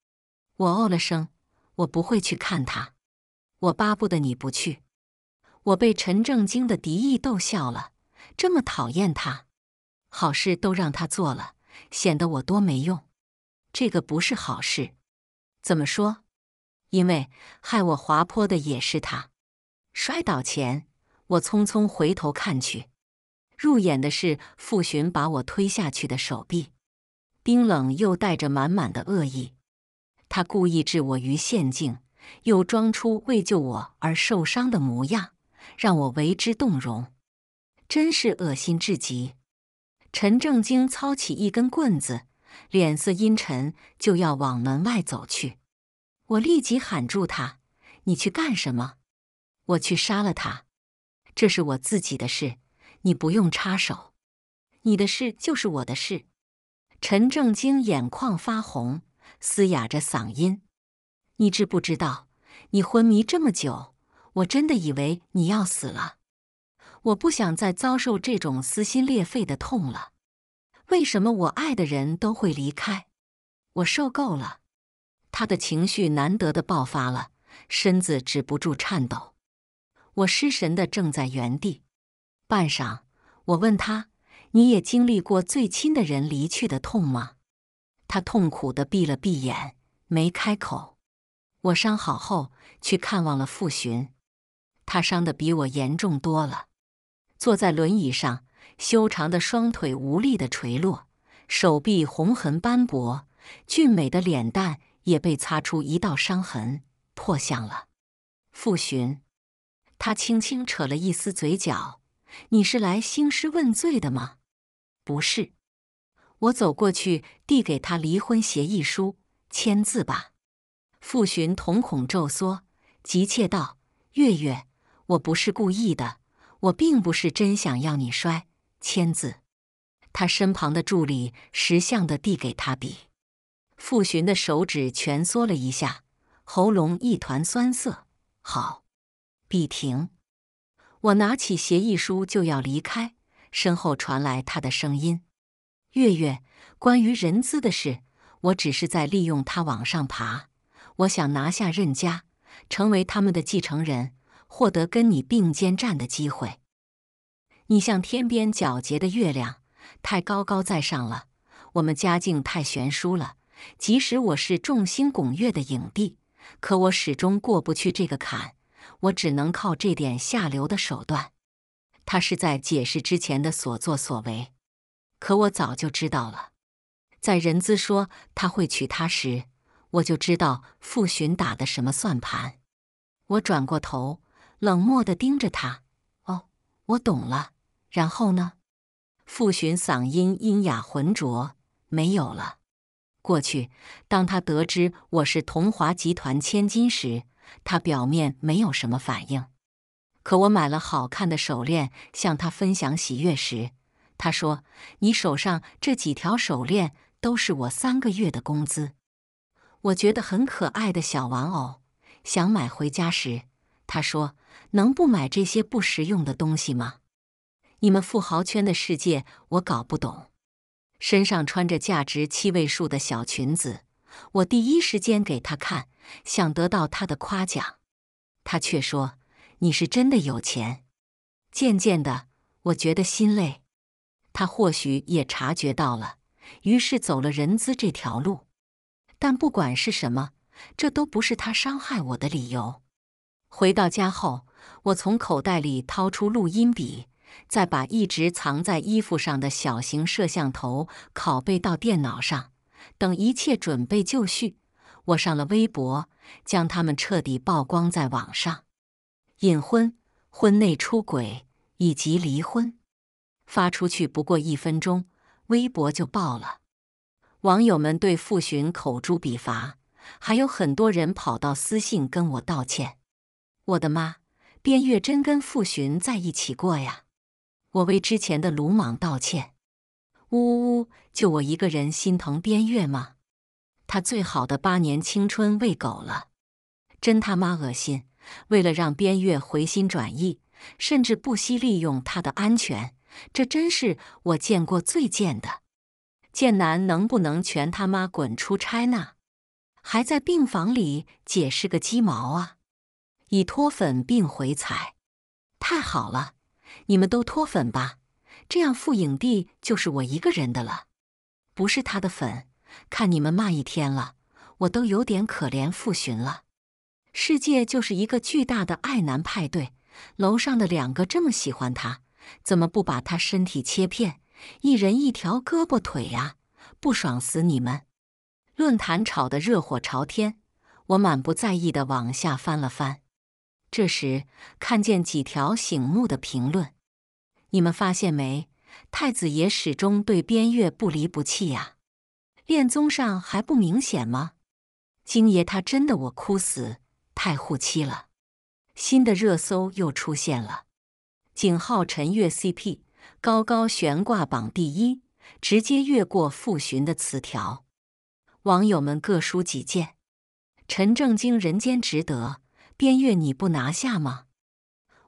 我哦了声。我不会去看他。我巴不得你不去。我被陈正经的敌意逗笑了，这么讨厌他，好事都让他做了，显得我多没用。这个不是好事，怎么说？因为害我滑坡的也是他。摔倒前，我匆匆回头看去，入眼的是傅寻把我推下去的手臂，冰冷又带着满满的恶意。他故意置我于陷阱，又装出为救我而受伤的模样。让我为之动容，真是恶心至极。陈正经操起一根棍子，脸色阴沉，就要往门外走去。我立即喊住他：“你去干什么？”“我去杀了他。”“这是我自己的事，你不用插手。你的事就是我的事。”陈正经眼眶发红，嘶哑着嗓音：“你知不知道，你昏迷这么久？”我真的以为你要死了，我不想再遭受这种撕心裂肺的痛了。为什么我爱的人都会离开？我受够了。他的情绪难得的爆发了，身子止不住颤抖。我失神的正在原地，半晌，我问他：“你也经历过最亲的人离去的痛吗？”他痛苦的闭了闭眼，没开口。我伤好后去看望了傅寻。他伤得比我严重多了，坐在轮椅上，修长的双腿无力地垂落，手臂红痕斑驳，俊美的脸蛋也被擦出一道伤痕，破相了。傅寻，他轻轻扯了一丝嘴角：“你是来兴师问罪的吗？”“不是。”我走过去，递给他离婚协议书，签字吧。傅寻瞳孔骤缩，急切道：“月月。”我不是故意的，我并不是真想要你摔签字。他身旁的助理识相地递给他笔。傅寻的手指蜷缩了一下，喉咙一团酸涩。好，笔停。我拿起协议书就要离开，身后传来他的声音：“月月，关于人资的事，我只是在利用他往上爬。我想拿下任家，成为他们的继承人。”获得跟你并肩站的机会，你像天边皎洁的月亮，太高高在上了。我们家境太悬殊了，即使我是众星拱月的影帝，可我始终过不去这个坎。我只能靠这点下流的手段。他是在解释之前的所作所为，可我早就知道了。在人资说他会娶她时，我就知道傅寻打的什么算盘。我转过头。冷漠地盯着他。哦，我懂了。然后呢？傅寻嗓音阴哑浑浊，没有了。过去，当他得知我是同华集团千金时，他表面没有什么反应。可我买了好看的手链，向他分享喜悦时，他说：“你手上这几条手链都是我三个月的工资。”我觉得很可爱的小玩偶，想买回家时。他说：“能不买这些不实用的东西吗？你们富豪圈的世界我搞不懂。身上穿着价值七位数的小裙子，我第一时间给他看，想得到他的夸奖。他却说你是真的有钱。渐渐的，我觉得心累。他或许也察觉到了，于是走了人资这条路。但不管是什么，这都不是他伤害我的理由。”回到家后，我从口袋里掏出录音笔，再把一直藏在衣服上的小型摄像头拷贝到电脑上。等一切准备就绪，我上了微博，将他们彻底曝光在网上。隐婚、婚内出轨以及离婚，发出去不过一分钟，微博就爆了。网友们对傅寻口诛笔伐，还有很多人跑到私信跟我道歉。我的妈！边月真跟傅寻在一起过呀！我为之前的鲁莽道歉。呜呜，就我一个人心疼边月吗？他最好的八年青春喂狗了，真他妈恶心！为了让边月回心转意，甚至不惜利用他的安全，这真是我见过最贱的。剑南能不能全他妈滚出差呢？还在病房里解释个鸡毛啊！已脱粉并回踩，太好了！你们都脱粉吧，这样傅影帝就是我一个人的了。不是他的粉，看你们骂一天了，我都有点可怜傅寻了。世界就是一个巨大的爱男派对，楼上的两个这么喜欢他，怎么不把他身体切片，一人一条胳膊腿呀？不爽死你们！论坛吵得热火朝天，我满不在意的往下翻了翻。这时看见几条醒目的评论，你们发现没？太子爷始终对边月不离不弃呀，恋综上还不明显吗？京爷他真的我哭死，太护妻了。新的热搜又出现了，井号陈月 CP 高高悬挂榜第一，直接越过傅寻的词条。网友们各抒己见，陈正经人间值得。边月，你不拿下吗？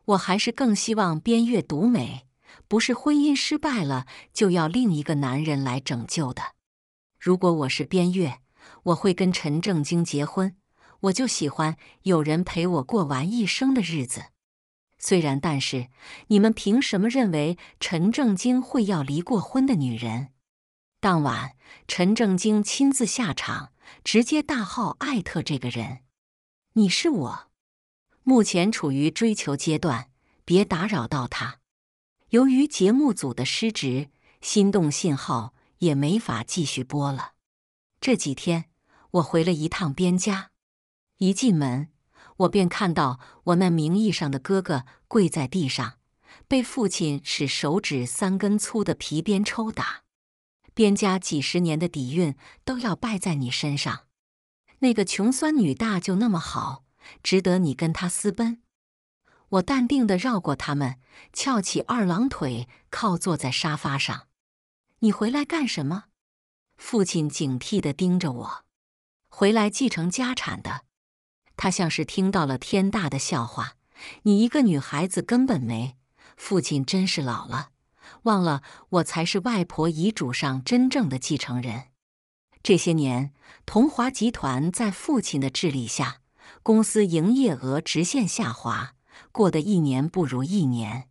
我还是更希望边月独美。不是婚姻失败了就要另一个男人来拯救的。如果我是边月，我会跟陈正经结婚。我就喜欢有人陪我过完一生的日子。虽然，但是，你们凭什么认为陈正经会要离过婚的女人？当晚，陈正经亲自下场，直接大号艾特这个人：“你是我。”目前处于追求阶段，别打扰到他。由于节目组的失职，心动信号也没法继续播了。这几天我回了一趟边家，一进门我便看到我那名义上的哥哥跪在地上，被父亲使手指三根粗的皮鞭抽打。边家几十年的底蕴都要败在你身上，那个穷酸女大就那么好？值得你跟他私奔？我淡定地绕过他们，翘起二郎腿，靠坐在沙发上。你回来干什么？父亲警惕地盯着我。回来继承家产的。他像是听到了天大的笑话。你一个女孩子根本没。父亲真是老了，忘了我才是外婆遗嘱上真正的继承人。这些年，同华集团在父亲的治理下。公司营业额直线下滑，过得一年不如一年。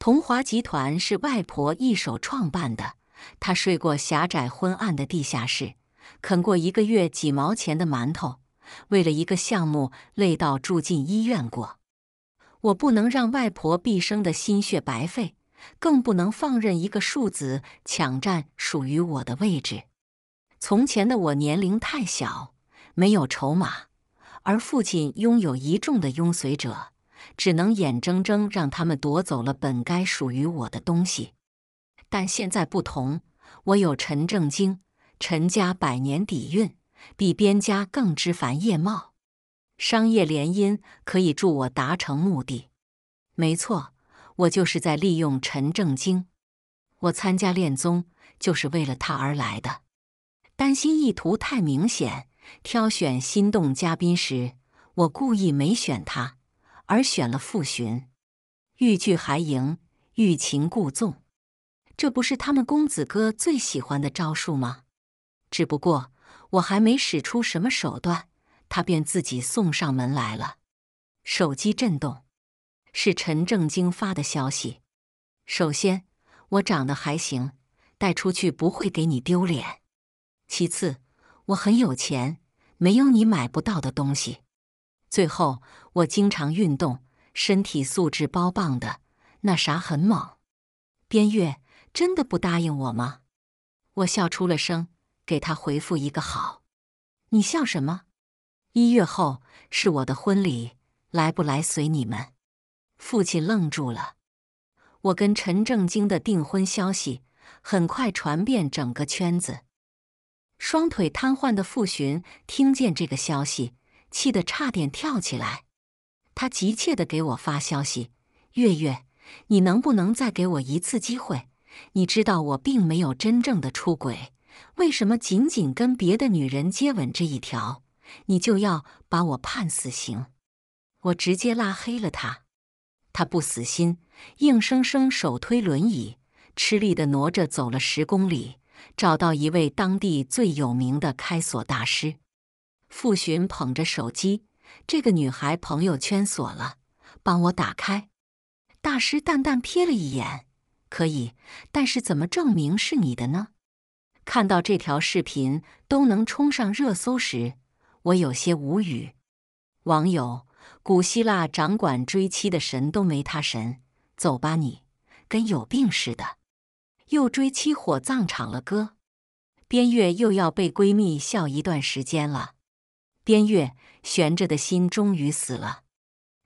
同华集团是外婆一手创办的，她睡过狭窄昏暗的地下室，啃过一个月几毛钱的馒头，为了一个项目累到住进医院过。我不能让外婆毕生的心血白费，更不能放任一个庶子抢占属于我的位置。从前的我年龄太小，没有筹码。而父亲拥有一众的拥随者，只能眼睁睁让他们夺走了本该属于我的东西。但现在不同，我有陈正经，陈家百年底蕴，比边家更枝繁叶茂。商业联姻可以助我达成目的。没错，我就是在利用陈正经。我参加练宗就是为了他而来的。担心意图太明显。挑选心动嘉宾时，我故意没选他，而选了傅寻。欲拒还迎，欲擒故纵，这不是他们公子哥最喜欢的招数吗？只不过我还没使出什么手段，他便自己送上门来了。手机震动，是陈正经发的消息。首先，我长得还行，带出去不会给你丢脸；其次，我很有钱。没有你买不到的东西。最后，我经常运动，身体素质包棒的，那啥很猛。边月真的不答应我吗？我笑出了声，给他回复一个好。你笑什么？一月后是我的婚礼，来不来随你们。父亲愣住了。我跟陈正经的订婚消息很快传遍整个圈子。双腿瘫痪的傅寻听见这个消息，气得差点跳起来。他急切的给我发消息：“月月，你能不能再给我一次机会？你知道我并没有真正的出轨，为什么仅仅跟别的女人接吻这一条，你就要把我判死刑？”我直接拉黑了他。他不死心，硬生生手推轮椅，吃力的挪着走了十公里。找到一位当地最有名的开锁大师，傅寻捧着手机：“这个女孩朋友圈锁了，帮我打开。”大师淡淡瞥了一眼：“可以，但是怎么证明是你的呢？”看到这条视频都能冲上热搜时，我有些无语。网友：“古希腊掌管追妻的神都没他神，走吧你，跟有病似的。”又追妻火葬场了，哥边月又要被闺蜜笑一段时间了。边月悬着的心终于死了。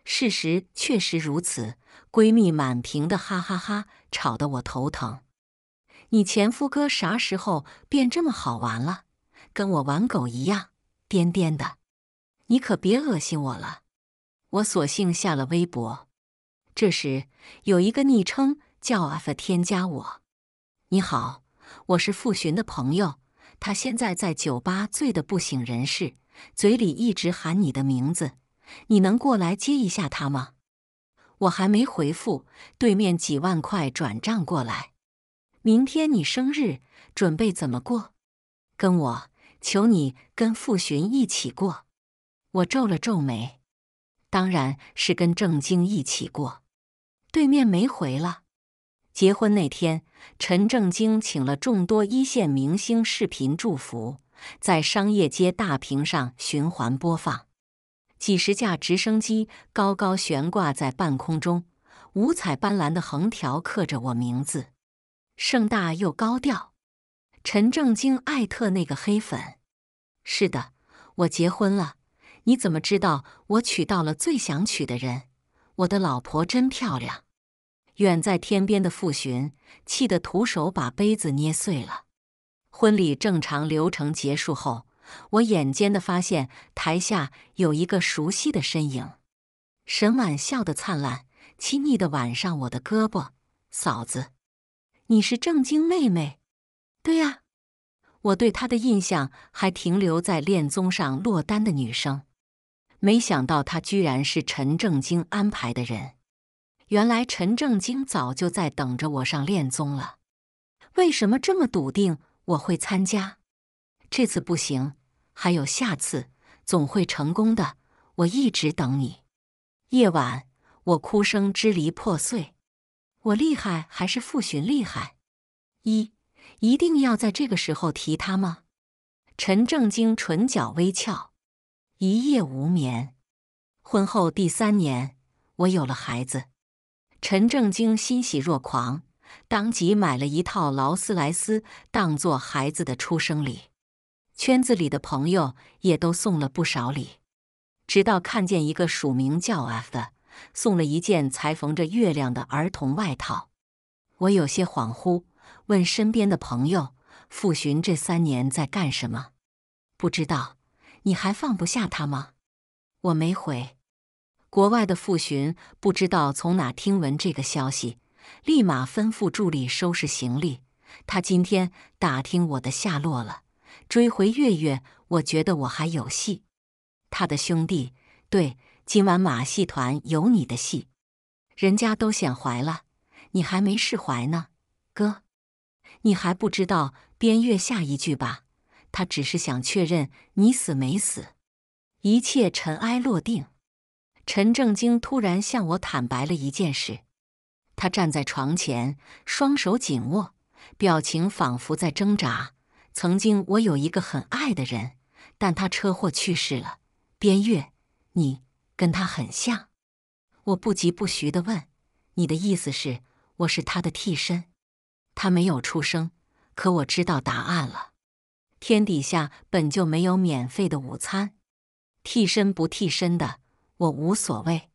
事实确实如此，闺蜜满屏的哈哈哈，吵得我头疼。你前夫哥啥时候变这么好玩了？跟我玩狗一样，颠颠的。你可别恶心我了，我索性下了微博。这时有一个昵称叫阿的，添加我。你好，我是傅寻的朋友，他现在在酒吧醉得不省人事，嘴里一直喊你的名字，你能过来接一下他吗？我还没回复，对面几万块转账过来，明天你生日准备怎么过？跟我求你跟傅寻一起过，我皱了皱眉，当然是跟郑晶一起过，对面没回了。结婚那天，陈正经请了众多一线明星视频祝福，在商业街大屏上循环播放。几十架直升机高高悬挂在半空中，五彩斑斓的横条刻着我名字，盛大又高调。陈正经艾特那个黑粉：“是的，我结婚了。你怎么知道我娶到了最想娶的人？我的老婆真漂亮。”远在天边的傅寻气得徒手把杯子捏碎了。婚礼正常流程结束后，我眼尖的发现台下有一个熟悉的身影。沈婉笑得灿烂，亲昵的挽上我的胳膊：“嫂子，你是郑经妹妹？”“对啊。”我对她的印象还停留在恋综上落单的女生，没想到她居然是陈正经安排的人。原来陈正经早就在等着我上练宗了，为什么这么笃定我会参加？这次不行，还有下次，总会成功的。我一直等你。夜晚，我哭声支离破碎。我厉害还是傅巡厉害？一，一定要在这个时候提他吗？陈正经唇角微翘。一夜无眠。婚后第三年，我有了孩子。陈正经欣喜若狂，当即买了一套劳斯莱斯当做孩子的出生礼。圈子里的朋友也都送了不少礼，直到看见一个署名叫 F 的送了一件裁缝着月亮的儿童外套，我有些恍惚，问身边的朋友：“傅寻这三年在干什么？”“不知道。”“你还放不下他吗？”“我没回。”国外的傅询不知道从哪听闻这个消息，立马吩咐助理收拾行李。他今天打听我的下落了，追回月月，我觉得我还有戏。他的兄弟，对，今晚马戏团有你的戏，人家都显怀了，你还没释怀呢，哥，你还不知道边月下一句吧？他只是想确认你死没死，一切尘埃落定。陈正经突然向我坦白了一件事。他站在床前，双手紧握，表情仿佛在挣扎。曾经我有一个很爱的人，但他车祸去世了。边月，你跟他很像。我不疾不徐的问：“你的意思是，我是他的替身？”他没有出声，可我知道答案了。天底下本就没有免费的午餐，替身不替身的。我无所谓，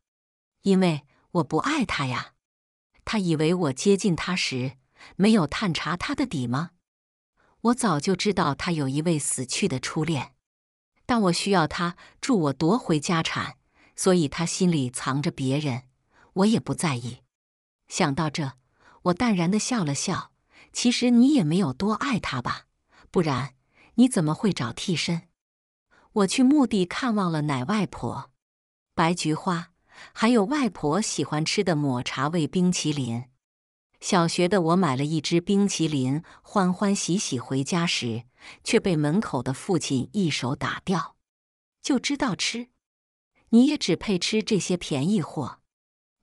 因为我不爱他呀。他以为我接近他时没有探查他的底吗？我早就知道他有一位死去的初恋，但我需要他助我夺回家产，所以他心里藏着别人，我也不在意。想到这，我淡然的笑了笑。其实你也没有多爱他吧？不然你怎么会找替身？我去墓地看望了奶外婆。白菊花，还有外婆喜欢吃的抹茶味冰淇淋。小学的我买了一只冰淇淋，欢欢喜喜回家时，却被门口的父亲一手打掉。就知道吃，你也只配吃这些便宜货。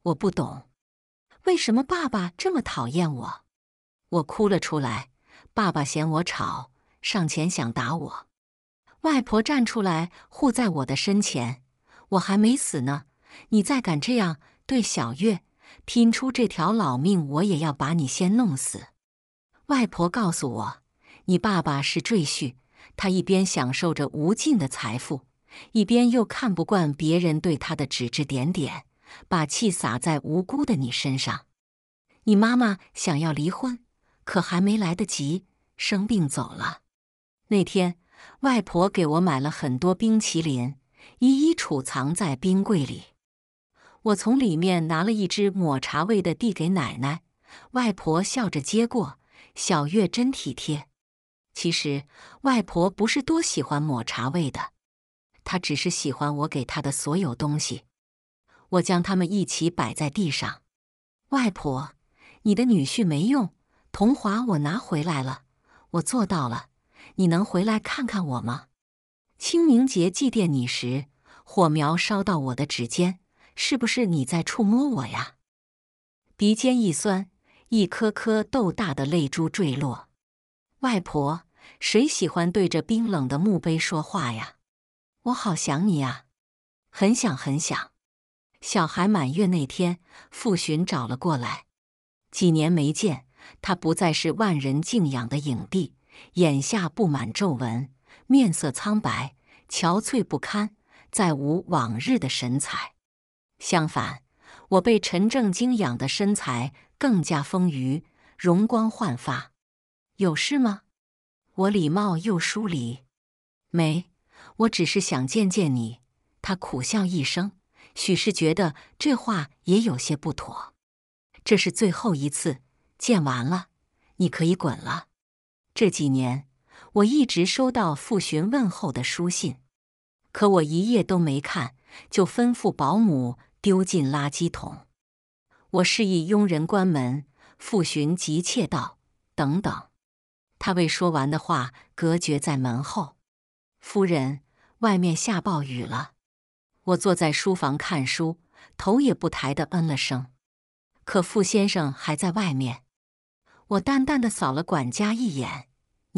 我不懂，为什么爸爸这么讨厌我？我哭了出来。爸爸嫌我吵，上前想打我。外婆站出来护在我的身前。我还没死呢！你再敢这样对小月，拼出这条老命，我也要把你先弄死。外婆告诉我，你爸爸是赘婿，他一边享受着无尽的财富，一边又看不惯别人对他的指指点点，把气撒在无辜的你身上。你妈妈想要离婚，可还没来得及，生病走了。那天，外婆给我买了很多冰淇淋。一一储藏在冰柜里。我从里面拿了一只抹茶味的，递给奶奶。外婆笑着接过。小月真体贴。其实外婆不是多喜欢抹茶味的，她只是喜欢我给她的所有东西。我将它们一起摆在地上。外婆，你的女婿没用。童华，我拿回来了。我做到了。你能回来看看我吗？清明节祭奠你时，火苗烧到我的指尖，是不是你在触摸我呀？鼻尖一酸，一颗颗豆大的泪珠坠落。外婆，谁喜欢对着冰冷的墓碑说话呀？我好想你啊，很想很想。小孩满月那天，傅寻找了过来。几年没见，他不再是万人敬仰的影帝，眼下布满皱纹。面色苍白，憔悴不堪，再无往日的神采。相反，我被陈正经养的身材更加丰腴，容光焕发。有事吗？我礼貌又疏离。没，我只是想见见你。他苦笑一声，许是觉得这话也有些不妥。这是最后一次，见完了，你可以滚了。这几年。我一直收到傅询问候的书信，可我一页都没看，就吩咐保姆丢进垃圾桶。我示意佣人关门。傅寻急切道：“等等！”他未说完的话隔绝在门后。夫人，外面下暴雨了。我坐在书房看书，头也不抬的嗯了声。可傅先生还在外面。我淡淡的扫了管家一眼。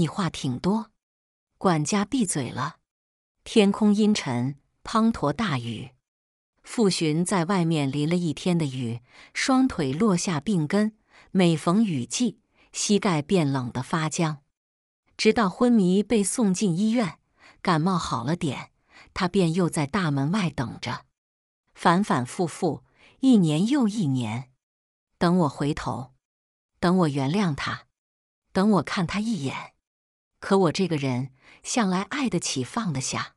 你话挺多，管家闭嘴了。天空阴沉，滂沱大雨。傅寻在外面淋了一天的雨，双腿落下病根。每逢雨季，膝盖便冷得发僵，直到昏迷被送进医院，感冒好了点，他便又在大门外等着，反反复复，一年又一年。等我回头，等我原谅他，等我看他一眼。可我这个人，向来爱得起，放得下。